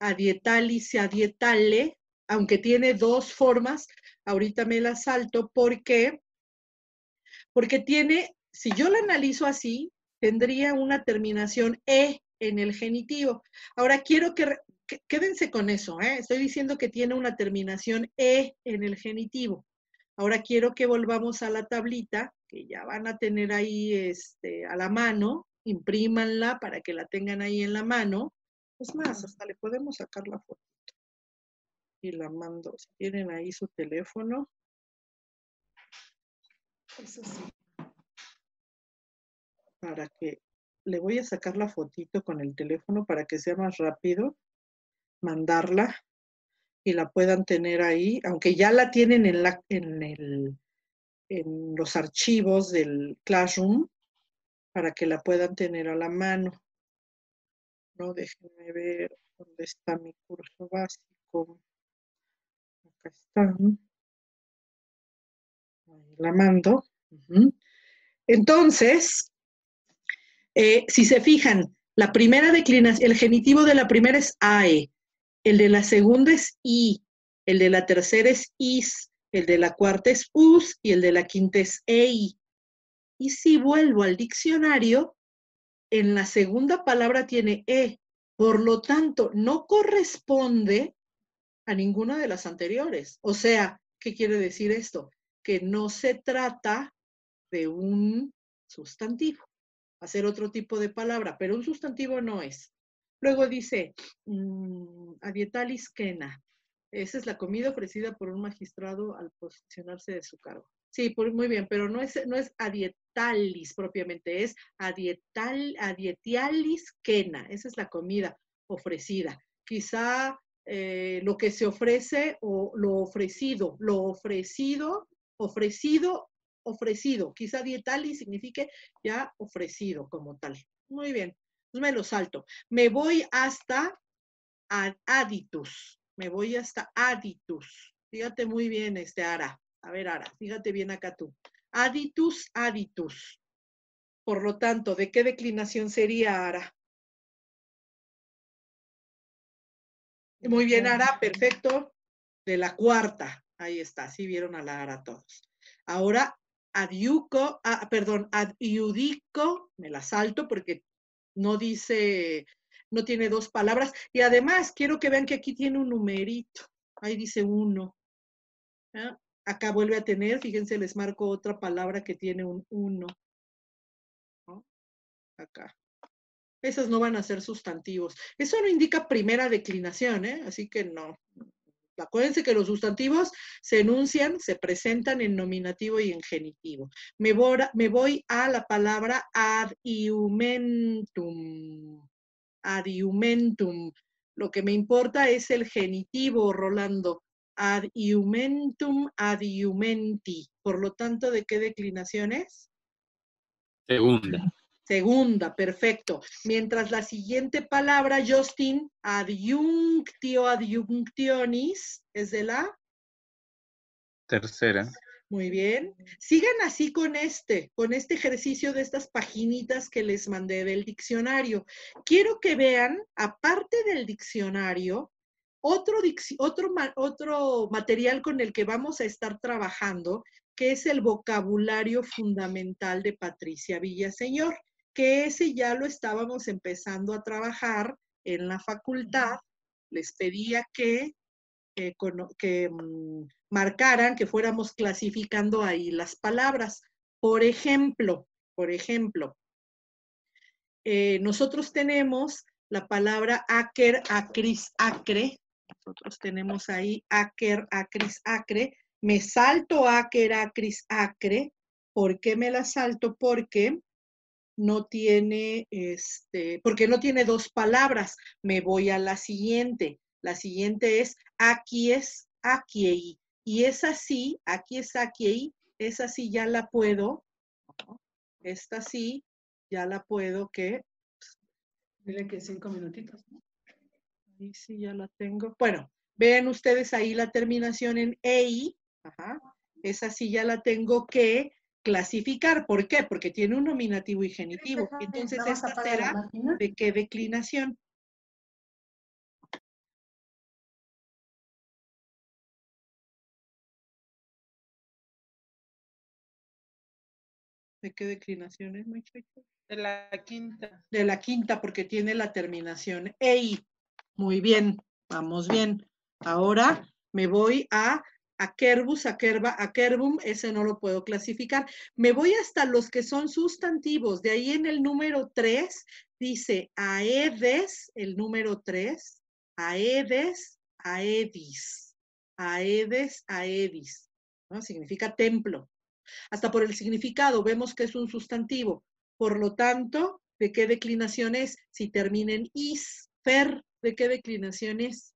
[SPEAKER 2] adietalis y adietale, aunque tiene dos formas, ahorita me la salto porque, porque tiene, si yo la analizo así, tendría una terminación E en el genitivo. Ahora quiero que, quédense con eso, ¿eh? estoy diciendo que tiene una terminación E en el genitivo. Ahora quiero que volvamos a la tablita, que ya van a tener ahí este, a la mano, imprímanla para que la tengan ahí
[SPEAKER 1] en la mano. Es más, hasta le podemos sacar la foto y la mando. Si tienen ahí su teléfono. Eso sí. Para que le voy a sacar la fotito con el teléfono para que sea más rápido mandarla y la puedan
[SPEAKER 2] tener ahí, aunque ya la tienen en, en, el, en los archivos
[SPEAKER 1] del Classroom, para que la puedan tener a la mano. No, déjenme ver dónde está mi curso básico están. la mando. Entonces, eh, si se fijan, la primera
[SPEAKER 2] declinación, el genitivo de la primera es AE, el de la segunda es I, el de la tercera es IS, el de la cuarta es US y el de la quinta es EI. Y si vuelvo al diccionario, en la segunda palabra tiene E, por lo tanto, no corresponde a ninguna de las anteriores. O sea, ¿qué quiere decir esto? Que no se trata de un sustantivo, hacer otro tipo de palabra, pero un sustantivo no es. Luego dice,
[SPEAKER 1] mm,
[SPEAKER 2] adietalis quena. Esa es la comida ofrecida por un magistrado al posicionarse de su cargo. Sí, muy bien, pero no es, no es adietalis propiamente, es adietal, adietialis quena. Esa es la comida ofrecida. Quizá eh, lo que se ofrece o lo ofrecido, lo ofrecido, ofrecido, ofrecido. Quizá dietali signifique ya ofrecido como tal. Muy bien, pues me lo salto. Me voy hasta aditus. Me voy hasta aditus. Fíjate muy bien, este Ara. A ver, Ara, fíjate bien acá tú. Aditus,
[SPEAKER 1] aditus. Por lo tanto, ¿de qué declinación sería Ara? Muy bien, Ara, perfecto. De la cuarta, ahí está, sí vieron a la Ara todos. Ahora, adiuco,
[SPEAKER 2] ah, perdón, adiudico, me la salto porque no dice, no tiene dos palabras. Y además, quiero que vean que aquí tiene un numerito, ahí dice
[SPEAKER 1] uno. Ah, acá vuelve a tener, fíjense, les marco otra palabra que tiene un uno. Acá. Esas no van a ser
[SPEAKER 2] sustantivos. Eso no indica primera declinación, ¿eh? así que no. Acuérdense que los sustantivos se enuncian, se presentan en nominativo y en genitivo. Me, voy a la palabra adiumentum. Adiumentum. Lo que me importa es el genitivo, Rolando adiumentum adiumenti. Por lo tanto, ¿de qué declinación es?
[SPEAKER 1] Segunda.
[SPEAKER 2] Segunda, perfecto. Mientras la siguiente palabra, Justin, adiunctio, adjunctionis, es de la
[SPEAKER 1] tercera.
[SPEAKER 2] Muy bien. Sigan así con este, con este ejercicio de estas paginitas que les mandé del diccionario. Quiero que vean, aparte del diccionario, otro, otro, otro material con el que vamos a estar trabajando, que es el vocabulario fundamental de Patricia Villaseñor que ese ya lo estábamos empezando a trabajar en la facultad. Les pedía que, eh, que mm, marcaran, que fuéramos clasificando ahí las palabras. Por ejemplo, por ejemplo, eh, nosotros tenemos la palabra acre, acris, acre. Nosotros tenemos ahí acre, acris, acre. Me salto acre, acris, acre. ¿Por qué me la salto? Porque no tiene, este, porque no tiene dos palabras. Me voy a la siguiente. La siguiente es aquí es aquí. Y es así, aquí es aquí, es así, ya la puedo. Esta sí, ya la puedo que. Pues, Dile que cinco minutitos. Ahí sí, ya la tengo. Bueno, vean ustedes ahí la terminación en EI. Esa sí ya la tengo que clasificar.
[SPEAKER 1] ¿Por qué? Porque tiene un nominativo y pues, genitivo. Entonces, esta será de qué declinación. ¿De qué declinación es, muchachos? De la quinta. De la quinta, porque tiene la
[SPEAKER 2] terminación EI. Muy bien, vamos bien. Ahora me voy a Akerbus, Akerba, Akerbum, ese no lo puedo clasificar. Me voy hasta los que son sustantivos. De ahí en el número 3 dice aedes, el número 3, aedes, aedis, aedes, aedis. ¿no? Significa templo. Hasta por el significado vemos que es un sustantivo. Por lo tanto, ¿de qué declinación es? Si termina en is, fer, ¿de qué declinación es?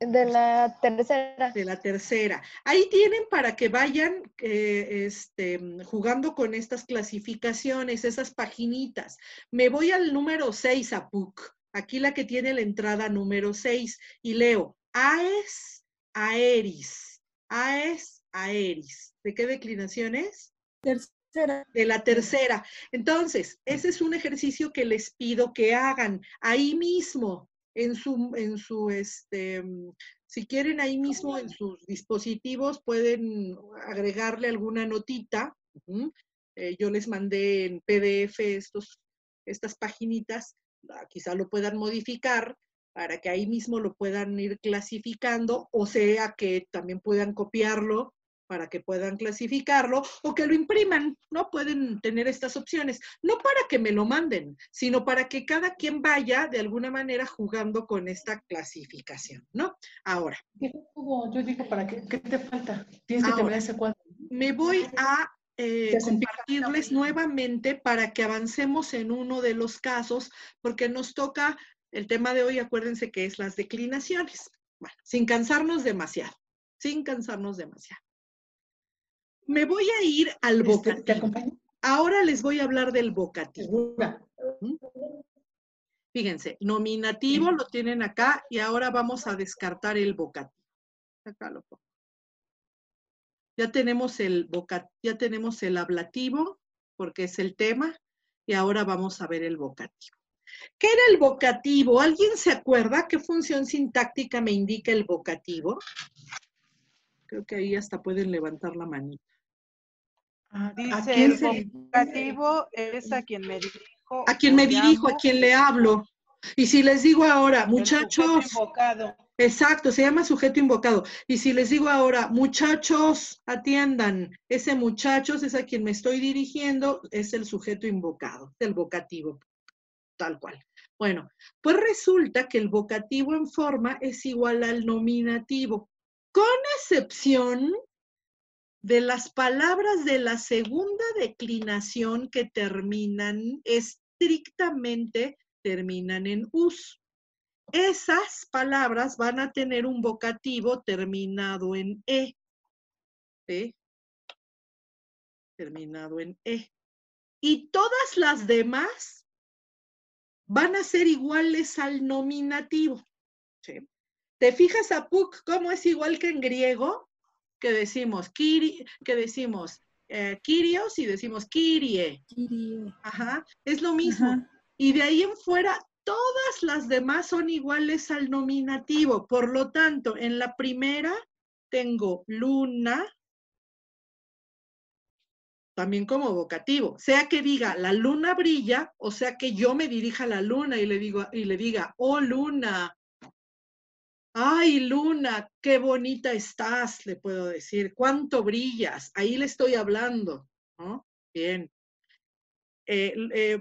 [SPEAKER 2] De
[SPEAKER 1] la tercera.
[SPEAKER 2] De la tercera. Ahí tienen para que vayan eh, este, jugando con estas clasificaciones, esas paginitas. Me voy al número 6, PUC. Aquí la que tiene la entrada número 6 y leo Aes Aeris. Aes Aeris. ¿De qué declinación es? Tercera. De la tercera. Entonces, ese es un ejercicio que les pido que hagan ahí mismo, en su, en su este, mm, si quieren ahí mismo en sus dispositivos pueden agregarle alguna notita. Eh, yo les mandé en PDF estos, estas paginitas, ah, quizá lo puedan modificar para que ahí mismo lo puedan ir clasificando, o sea que también puedan copiarlo para que puedan clasificarlo o que lo impriman, ¿no? Pueden tener estas opciones, no para que me lo manden, sino para que cada quien vaya de alguna manera jugando con esta clasificación, ¿no? Ahora. Yo digo, ¿para qué, qué te falta? Tienes que ese cuadro. Me voy a eh, compartirles nuevamente para que avancemos en uno de los casos, porque nos toca el tema de hoy, acuérdense que es las declinaciones. Bueno, sin cansarnos demasiado, sin cansarnos demasiado. Me voy a ir al vocativo. Ahora les voy a hablar del vocativo. Fíjense, nominativo lo tienen acá y ahora vamos a descartar el vocativo. Acá lo Ya tenemos el vocativo, ya tenemos el ablativo, porque es el tema, y ahora vamos a ver el vocativo. ¿Qué era el vocativo? ¿Alguien se acuerda qué función sintáctica me indica el vocativo? Creo que ahí hasta pueden levantar la manita. Ah, ¿A el vocativo es a quien me dirijo. A quien me dirijo, a quien le hablo. Y si les digo ahora, muchachos. Exacto, se llama sujeto invocado. Y si les digo ahora, muchachos, atiendan, ese muchachos es a quien me estoy dirigiendo, es el sujeto invocado, el vocativo, tal cual. Bueno, pues resulta que el vocativo en forma es igual al nominativo, con excepción de las palabras de la segunda declinación que terminan estrictamente, terminan en us. Esas palabras van a tener un vocativo terminado
[SPEAKER 1] en e. e. Terminado en e. Y todas las demás van a ser iguales
[SPEAKER 2] al nominativo. ¿Te fijas a cómo es igual que en griego? que decimos kiri, que decimos eh, kirios y decimos kirie. Ajá, es lo mismo. Y de ahí en fuera, todas las demás son iguales al nominativo. Por lo tanto, en la primera tengo luna, también como vocativo, sea que diga la luna brilla o sea que yo me dirija a la luna y le digo y le diga oh luna Ay, Luna, qué bonita estás, le puedo decir. Cuánto brillas. Ahí le estoy hablando. Bien. Eh, eh,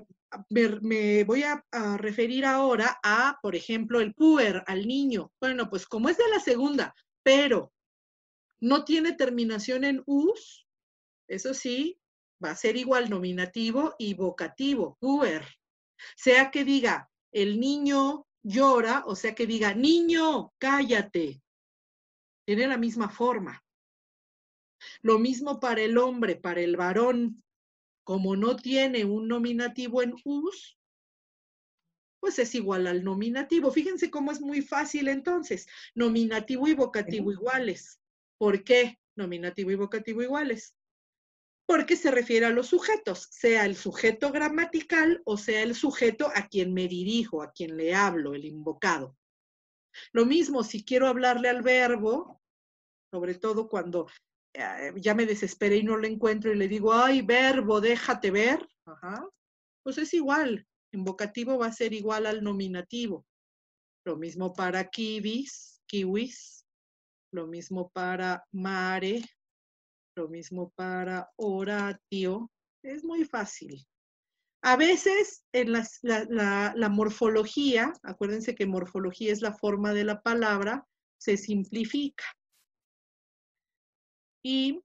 [SPEAKER 2] me, voy a, a, referir ahora a, por ejemplo, el puer, al niño. Bueno, pues como es de la segunda, pero no tiene terminación en us, eso sí, va a ser igual nominativo y vocativo, puer. Sea que diga el niño, llora, o sea que diga, niño, cállate. Tiene la misma forma. Lo mismo para el hombre, para el varón. Como no tiene un nominativo en us, pues es igual al nominativo. Fíjense cómo es muy fácil entonces. Nominativo y vocativo iguales. ¿Por qué? Nominativo y vocativo iguales porque se refiere a los sujetos, sea el sujeto gramatical o sea el sujeto a quien me dirijo, a quien le hablo, el invocado. Lo mismo si quiero hablarle al verbo, sobre todo cuando eh, ya me desesperé y no lo encuentro y le digo, ay, verbo, déjate ver, pues es igual, invocativo va a ser igual al nominativo. Lo mismo para kiwis, kiwis, lo mismo para mare, lo mismo para oratio. Es muy fácil. A veces en la, la morfología, acuérdense que morfología es la forma de la palabra, se simplifica. Y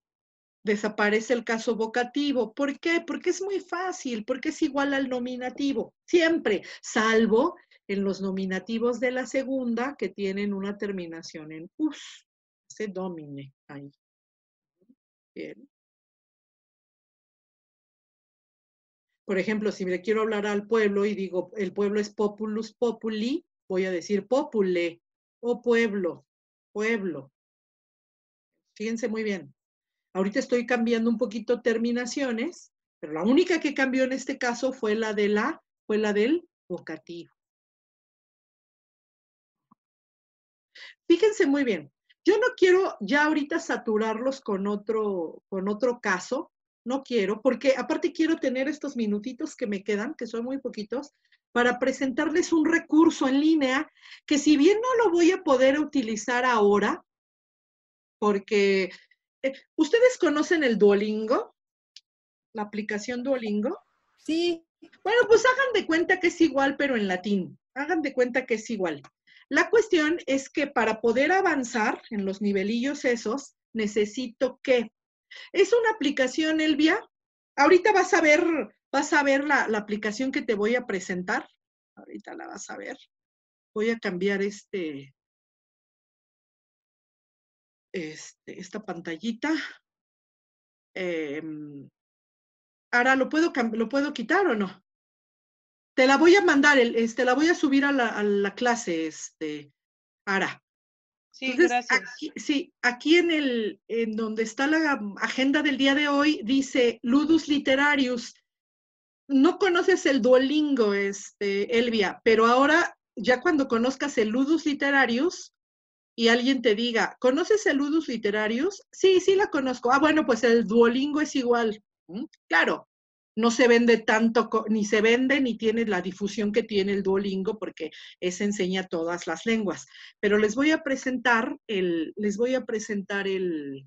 [SPEAKER 2] desaparece el caso vocativo. ¿Por qué? Porque es muy fácil, porque es igual al nominativo, siempre, salvo en
[SPEAKER 1] los nominativos de la segunda que tienen una terminación en us, se domine ahí. Por ejemplo, si le quiero hablar al pueblo y digo, el pueblo es populus
[SPEAKER 2] populi, voy a decir popule o pueblo, pueblo. Fíjense muy bien. Ahorita estoy cambiando un poquito terminaciones, pero
[SPEAKER 1] la única que cambió en este caso fue la de la, fue la del vocativo. Fíjense muy bien. Yo no quiero ya ahorita saturarlos con otro, con otro caso, no quiero, porque aparte
[SPEAKER 2] quiero tener estos minutitos que me quedan, que son muy poquitos, para presentarles un recurso en línea que si bien no lo voy a poder utilizar ahora, porque eh, ustedes conocen el Duolingo, la aplicación Duolingo. Sí. Bueno, pues hagan de cuenta que es igual, pero en latín. Hagan de cuenta que es igual. La cuestión es que para poder avanzar en los nivelillos esos, necesito que. Es una aplicación, Elvia. Ahorita vas
[SPEAKER 1] a ver, vas a ver la, aplicación que te voy a presentar. Ahorita la vas a ver. Voy a cambiar este, este esta pantallita. Em, ahora, ¿lo puedo, ¿lo puedo quitar o no? Te la voy a mandar, te este, la voy a subir a
[SPEAKER 2] la, clase, este, Ara. Sí, gracias. Aquí, sí, aquí en el, en donde está la agenda del día de hoy, dice Ludus Literarius. No conoces el Duolingo, este, Elvia, pero ahora, ya cuando conozcas el Ludus Literarius y alguien te diga, ¿conoces el Ludus Literarius? Sí, sí la conozco. Ah, bueno, pues el Duolingo es igual. Mm, claro, no se vende tanto, ni se vende ni tiene la difusión que tiene el Duolingo porque ese enseña todas las lenguas. Pero les voy a presentar el, les voy a presentar el,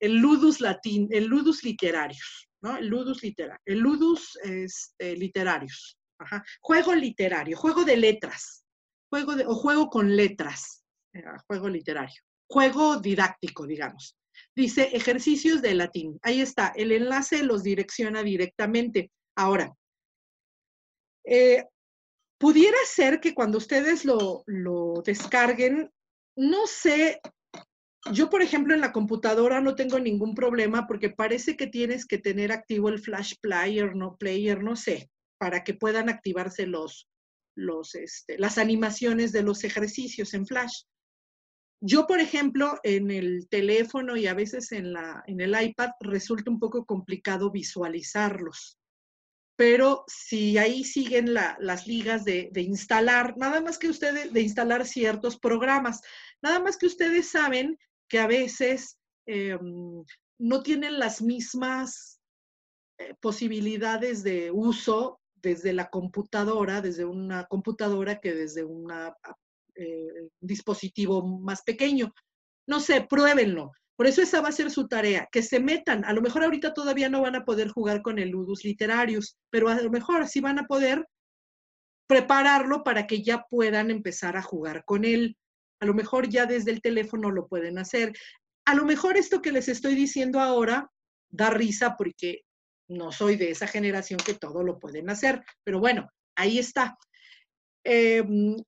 [SPEAKER 2] ludus latín, el ludus literarius, ¿no? El ludus el ludus este, literarius. Juego literario, juego de letras, juego de, o juego con letras, eh, juego literario, juego didáctico, digamos dice ejercicios de latín. Ahí está, el enlace los direcciona directamente. Ahora, eh, pudiera ser que cuando ustedes lo, descarguen, no sé, yo por ejemplo en la computadora no tengo ningún problema porque parece que tienes que tener activo el flash player, no player, no sé, para que puedan activarse los, los, este, las animaciones de los ejercicios en flash. Yo, por ejemplo, en el teléfono y a veces en, la, en el iPad resulta un poco complicado visualizarlos, pero si ahí siguen las ligas de, instalar, nada más que ustedes, de instalar ciertos programas, nada más que ustedes saben que a veces em, no tienen las mismas eh, posibilidades de uso desde la computadora, desde una computadora que desde una eh, dispositivo más pequeño. No sé, pruébenlo. Por eso esa va a ser su tarea, que se metan. A lo mejor ahorita todavía no van a poder jugar con el Ludus Literarius, pero a lo mejor sí van a poder prepararlo para que ya puedan empezar a jugar con él. A lo mejor ya desde el teléfono lo pueden hacer. A lo mejor esto que les estoy diciendo ahora da risa porque no soy de esa generación que todo lo pueden hacer, pero bueno, ahí está. Eh,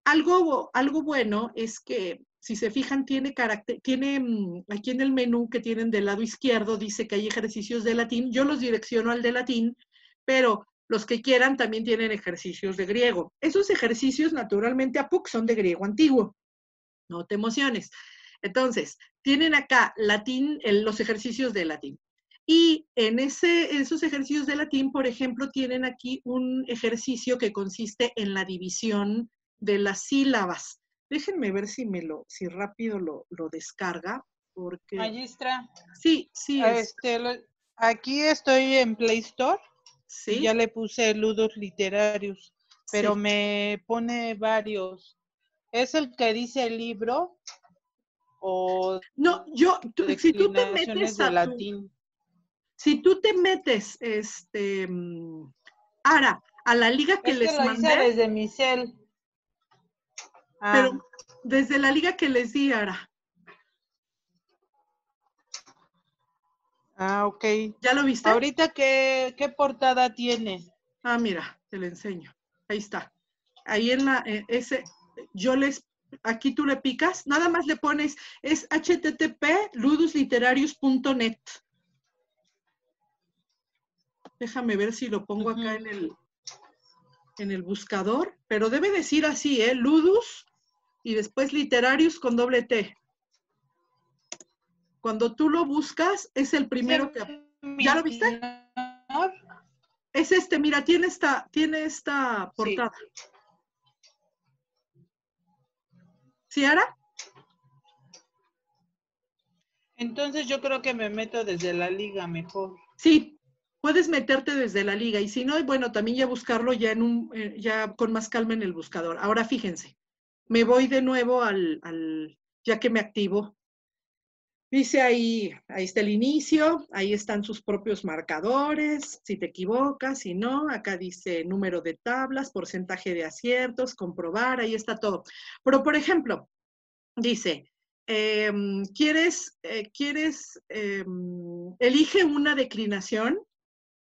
[SPEAKER 2] algo, algo bueno es que, si se fijan, tiene, tiene mm, aquí en el menú que tienen del lado izquierdo, dice que hay ejercicios de latín. Yo los direcciono al de latín, pero los que quieran también tienen ejercicios de griego. Esos ejercicios, naturalmente, a PUC son de griego antiguo. No te emociones. Entonces, tienen acá latín, los ejercicios de latín. Y en ese, esos ejercicios de latín, por ejemplo, tienen aquí un ejercicio que consiste en la división de las sílabas. Déjenme ver si me lo, si rápido lo, descarga, porque. Magistra. Sí, sí. Este, aquí estoy en Play Store. Sí. ya le puse Ludos Literarios, pero me pone varios. ¿Es el que dice el libro? no, yo, si tú te metes a tu, si tú te metes, este, mm, Ara, a la liga que les mandé. desde mi ah. Pero desde la liga que les di, Ara. Ah, ok. ¿Ya lo viste? Ahorita, ¿qué, portada tiene? Ah, mira, te lo enseño. Ahí está. Ahí en la, eh, ese, yo les, aquí tú le picas, nada más le pones, es http ludusliterarius.net. Déjame ver si lo pongo acá en el, en el buscador, pero debe decir así, ¿eh? Ludus y después literarius con doble T. Cuando tú lo buscas, es el primero que... ¿Ya lo viste? Es este, mira, tiene esta, tiene esta portada.
[SPEAKER 1] ¿Siara? Entonces yo creo que me meto desde la liga mejor. Sí, puedes meterte
[SPEAKER 2] desde la liga y si no, bueno, también ya buscarlo ya, en un, eh, ya con más calma en el buscador. Ahora fíjense, me voy de nuevo al, ya que me activo. Dice ahí, ahí está el inicio, ahí están sus propios marcadores, si te equivocas, si no, acá dice número de tablas, porcentaje de aciertos, comprobar, ahí está todo. Pero, por ejemplo, dice, em, ¿quieres, eh, quieres, em, elige una declinación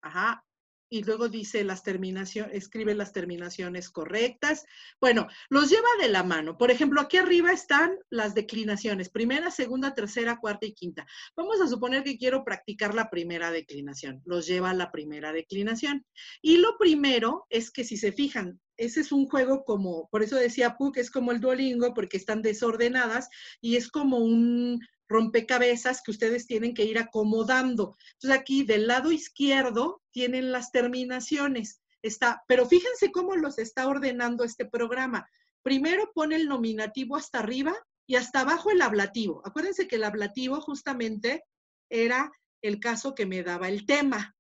[SPEAKER 2] Ajá. Y luego dice las terminaciones, escribe las terminaciones correctas. Bueno, los lleva de la mano. Por ejemplo, aquí arriba están las declinaciones, primera, segunda, tercera, cuarta y quinta. Vamos a suponer que quiero practicar la primera declinación. Los lleva a la primera declinación. Y lo primero es que si se fijan, ese es un juego como, por eso decía Puck, es como el Duolingo, porque están desordenadas y es como un rompecabezas que ustedes tienen que ir acomodando. Entonces aquí del lado izquierdo tienen las terminaciones. Está, pero fíjense cómo los está ordenando este programa. Primero pone el nominativo hasta arriba y hasta abajo el ablativo. Acuérdense que el ablativo justamente era el caso que me daba el tema.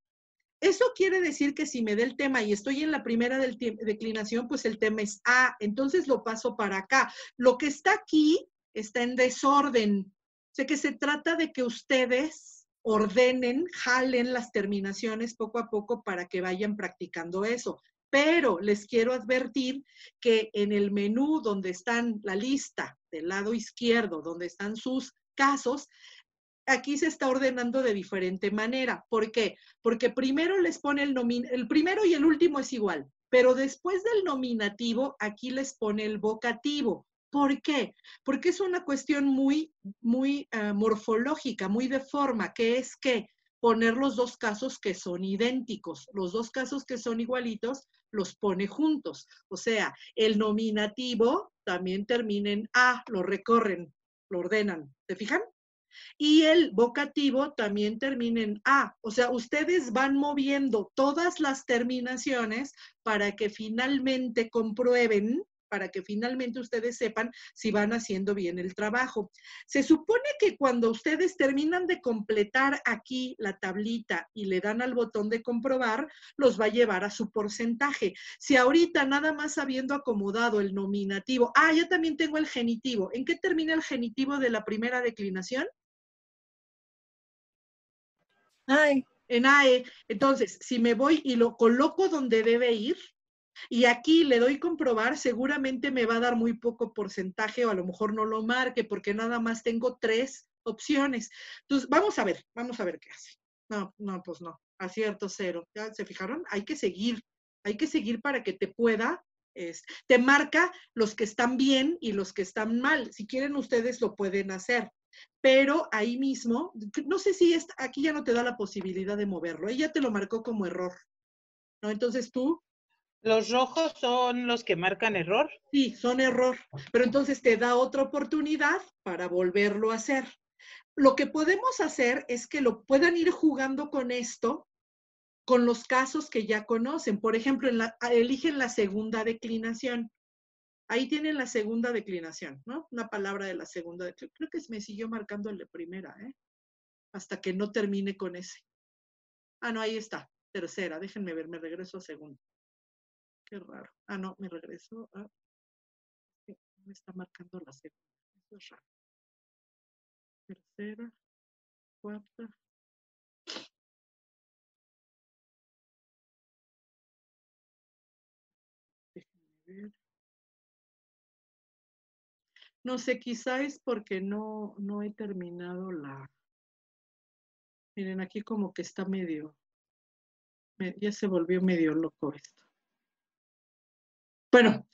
[SPEAKER 2] Eso quiere decir que si me da el tema y estoy en la primera del declinación, pues el tema es A, entonces lo paso para acá. Lo que está aquí está en desorden, sea que se trata de que ustedes ordenen, jalen las terminaciones poco a poco para que vayan practicando eso. Pero les quiero advertir que en el menú donde están la lista del lado izquierdo, donde están sus casos, aquí se está ordenando de diferente manera. ¿Por qué? Porque primero les pone el nominativo, el primero y el último es igual, pero después del nominativo, aquí les pone el vocativo. ¿Por qué? Porque es una cuestión muy, muy eh, morfológica, muy de forma, que es que poner los dos casos que son idénticos, los dos casos que son igualitos, los pone juntos. O sea, el nominativo también termina en A, lo recorren, lo ordenan. ¿Te fijan? Y el vocativo también termina en A. O sea, ustedes van moviendo todas las terminaciones para que finalmente comprueben para que finalmente ustedes sepan si van haciendo bien el trabajo. Se supone que cuando ustedes terminan de completar aquí la tablita y le dan al botón de comprobar, los va a llevar a su porcentaje. Si ahorita nada más habiendo acomodado el nominativo, ah, yo también tengo el genitivo. ¿En qué termina el genitivo de la primera declinación? Ay. En AE. Entonces, si me voy y lo coloco donde debe ir, y aquí le doy comprobar, seguramente me va a dar muy poco porcentaje o a lo mejor no lo marque porque nada más tengo tres opciones. Entonces, vamos a ver, vamos a ver qué hace. No, no, pues no, acierto cero. ¿Ya se fijaron? Hay que seguir, hay que seguir para que te pueda es, te marca los que están bien y los que están mal. Si quieren ustedes lo pueden hacer. Pero ahí mismo, no sé si aquí ya no te da la posibilidad de moverlo, ella te lo marcó como error. ¿no? Entonces tú
[SPEAKER 1] los rojos son los que marcan error. Sí,
[SPEAKER 2] son error, pero entonces te da otra oportunidad para volverlo a hacer. Lo que podemos hacer es que lo puedan ir jugando con esto, con los casos que ya conocen. Por ejemplo, ah, eligen la segunda declinación. Ahí tienen la segunda declinación, ¿no? Una palabra de la segunda declinación. Creo que me siguió marcando la primera,
[SPEAKER 1] ¿eh? Hasta que no termine con ese. Ah, no, ahí está. Tercera. Déjenme ver, me regreso a segunda. Qué raro. Ah, no, me regreso a... Me está marcando la segunda. Eso es raro. Tercera, cuarta. ver. No sé, quizá es porque no, no he terminado la... Miren, aquí como que está medio... ya se volvió medio loco esto. Bueno,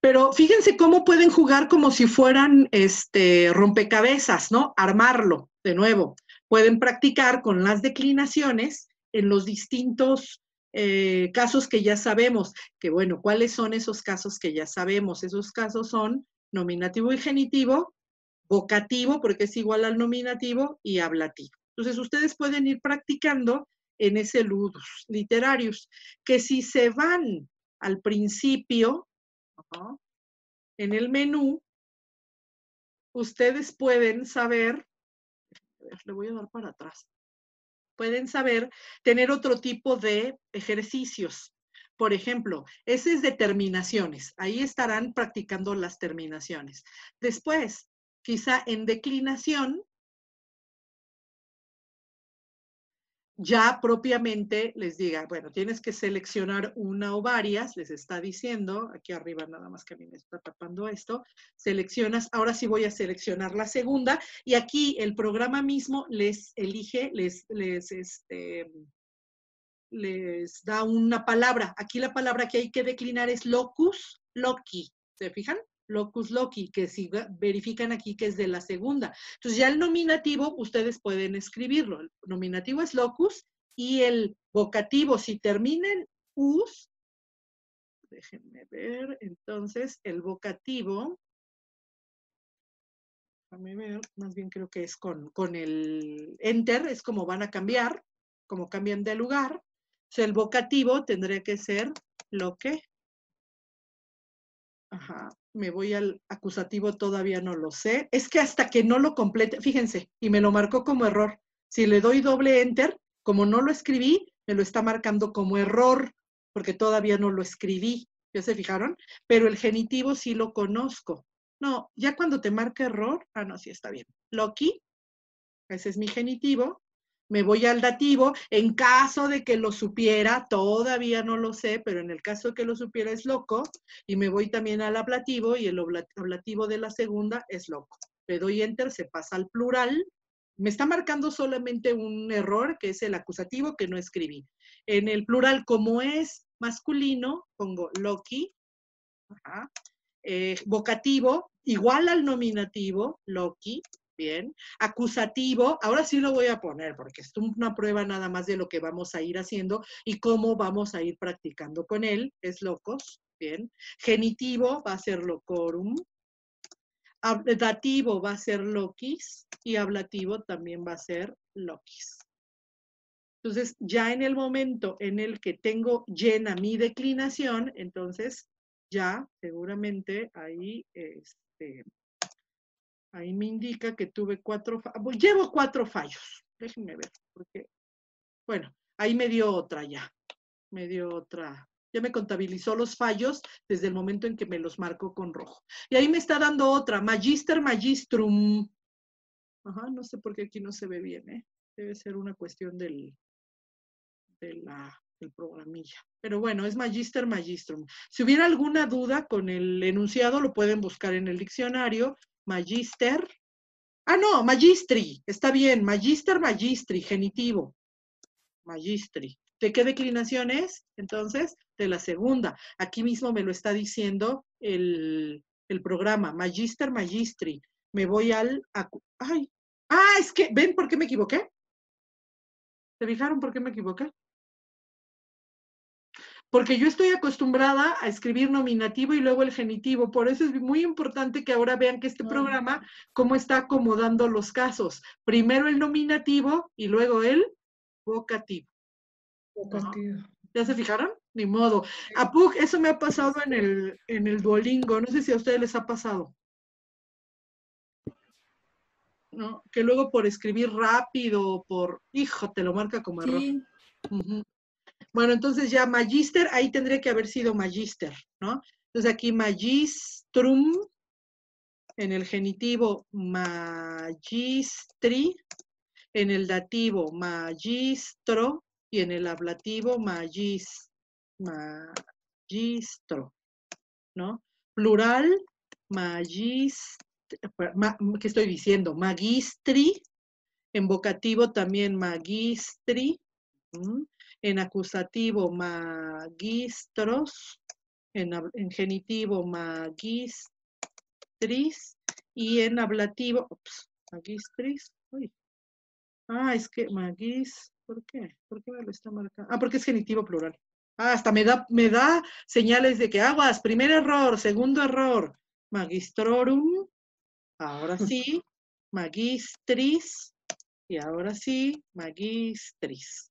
[SPEAKER 1] pero fíjense
[SPEAKER 2] cómo pueden jugar como si fueran este, rompecabezas, ¿no? Armarlo de nuevo. Pueden practicar con las declinaciones en los distintos eh, casos que ya sabemos. Que bueno, ¿cuáles son esos casos que ya sabemos? Esos casos son nominativo y genitivo, vocativo, porque es igual al nominativo, y hablativo. Entonces, ustedes pueden ir practicando en ese ludus literarius,
[SPEAKER 1] que si se van al principio, en el menú, ustedes pueden saber,
[SPEAKER 2] le voy a dar para atrás, pueden saber tener otro tipo de ejercicios. Por ejemplo, ese es de terminaciones. Ahí estarán practicando
[SPEAKER 1] las terminaciones. Después, quizá en declinación, ya propiamente les diga, bueno,
[SPEAKER 2] tienes que seleccionar una o varias, les está diciendo, aquí arriba nada más que a mí me está tapando esto, seleccionas, ahora sí voy a seleccionar la segunda y aquí el programa mismo les elige, les, este, les da una palabra. Aquí la palabra que hay que declinar es locus loci, ¿se fijan? locus loci, que si verifican aquí que es de la segunda. Entonces ya el nominativo ustedes pueden escribirlo. El nominativo es locus y el vocativo, si
[SPEAKER 1] terminen, us, déjenme ver, entonces el vocativo, déjame ver, más bien creo que es con,
[SPEAKER 2] el enter, es como van a cambiar, como cambian de lugar. O el vocativo tendría que ser lo que. Ajá, me voy al acusativo, todavía no lo sé. Es que hasta que no lo complete, fíjense, y me lo marcó como error. Si le doy doble enter, como no lo escribí, me lo está marcando como error, porque todavía no lo escribí. ¿Ya se fijaron? Pero el genitivo sí lo conozco. No, ya cuando te marca error, ah, no, sí está bien. Loki, ese es mi genitivo, me voy al dativo, en caso de que lo supiera, todavía no lo sé, pero en el caso de que lo supiera es loco, y me voy también al ablativo, y el ablativo de la segunda es loco. Le doy enter, se pasa al plural, me está marcando solamente un error, que es el acusativo que no escribí. En el plural, como es masculino, pongo Loki, eh, vocativo, igual al nominativo, Loki, bien, acusativo, ahora sí lo voy a poner porque es una prueba nada más de lo que vamos a ir haciendo y cómo vamos a ir practicando con él, es locos, bien, genitivo va a ser locorum, dativo va a ser loquis y ablativo también va a ser loquis. Entonces, ya en el momento en el que tengo llena mi declinación, entonces ya seguramente ahí este, Ahí me indica que tuve cuatro, fallos. llevo cuatro fallos. Déjenme ver, porque, bueno, ahí me dio otra ya. Me dio otra. Ya me contabilizó los fallos desde el momento en que me los marcó con rojo. Y ahí me está dando otra, magister magistrum.
[SPEAKER 1] Ajá, no sé por qué aquí no se ve bien, ¿eh? Debe ser una cuestión del, de la, del
[SPEAKER 2] programilla. Pero bueno, es magister magistrum. Si hubiera alguna duda con el enunciado, lo pueden buscar en el diccionario magister. Ah, no, magistri, está bien, magister, magistri, genitivo, magistri. ¿De qué declinación es? Entonces, de la segunda. Aquí mismo me lo está diciendo el,
[SPEAKER 1] programa, magister, magistri. Me voy al... Ay, ah, es que, ¿ven por qué me equivoqué? ¿Te fijaron por qué me equivoqué? porque yo estoy acostumbrada a escribir nominativo y luego el genitivo. Por eso es
[SPEAKER 2] muy importante que ahora vean que este programa, cómo está acomodando los casos. Primero el nominativo y luego el vocativo. ¿Ya se fijaron? Ni modo. A eso me ha pasado en el, en el Duolingo. No sé si a ustedes les ha pasado. ¿No? Que luego por escribir rápido, por... Hijo, te lo marca como error. Sí. Bueno, entonces ya magister, ahí tendría que haber sido magister, ¿no? Entonces aquí magistrum, en el genitivo magistri, en el dativo magistro y en el ablativo magis, magistro, ¿no? Plural, magist, eh, ¿qué estoy diciendo? Magistri, en vocativo también magistri, en acusativo magistros, en, genitivo magistris
[SPEAKER 1] y en ablativo magistris, Ah, es que magis, ¿por qué? ¿Por qué me lo está marcando? Ah, porque es
[SPEAKER 2] genitivo plural. Ah, hasta me da, me da señales de que aguas, primer error, segundo error, magistrorum, ahora sí, magistris, y ahora sí, magistris.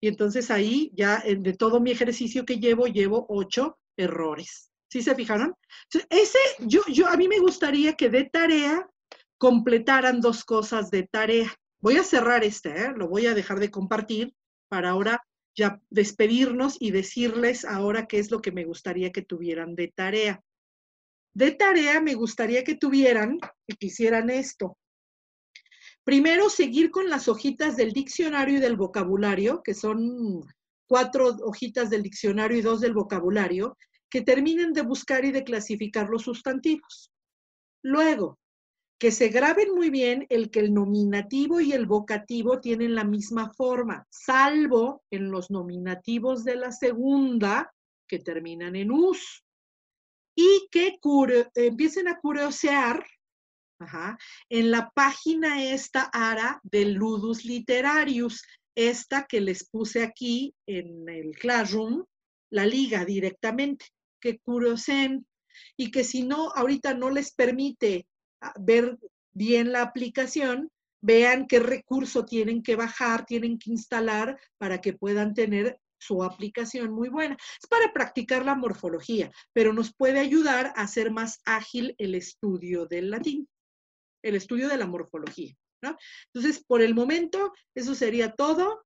[SPEAKER 2] Y entonces ahí ya eh, de todo mi ejercicio que llevo, llevo ocho errores. ¿Sí se fijaron? Ese, yo, yo, a mí me gustaría que de tarea completaran dos cosas de tarea. Voy a cerrar este, ¿eh? lo voy a dejar de compartir para ahora ya despedirnos y decirles ahora qué es lo que me gustaría que tuvieran de tarea. De tarea me gustaría que tuvieran, que hicieran esto. Primero, seguir con las hojitas del diccionario y del vocabulario, que son cuatro hojitas del diccionario y dos del vocabulario, que terminen de buscar y de clasificar los sustantivos. Luego, que se graben muy bien el que el nominativo y el vocativo tienen la misma forma, salvo en los nominativos de la segunda que terminan en us. Y que empiecen a curiosear en la página esta ara de Ludus Literarius, esta que les puse aquí en el Classroom, la liga directamente, que curiosen y que si no, ahorita no les permite ah, ver bien la aplicación, vean qué recurso tienen que bajar, tienen que instalar para que puedan tener su aplicación muy buena. Es para practicar la morfología, pero nos puede ayudar a hacer más ágil el estudio del latín el estudio de la morfología. ¿no? Entonces, por el momento, eso sería todo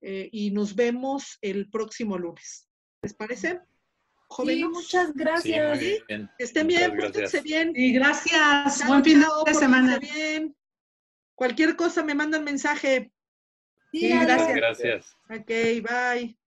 [SPEAKER 2] eh, y nos vemos el próximo lunes. ¿Les parece? muchas gracias. Que Estén bien, bien. Y gracias. Buen fin de semana. Cualquier
[SPEAKER 1] cosa me mandan mensaje. gracias. Gracias. Ok, bye.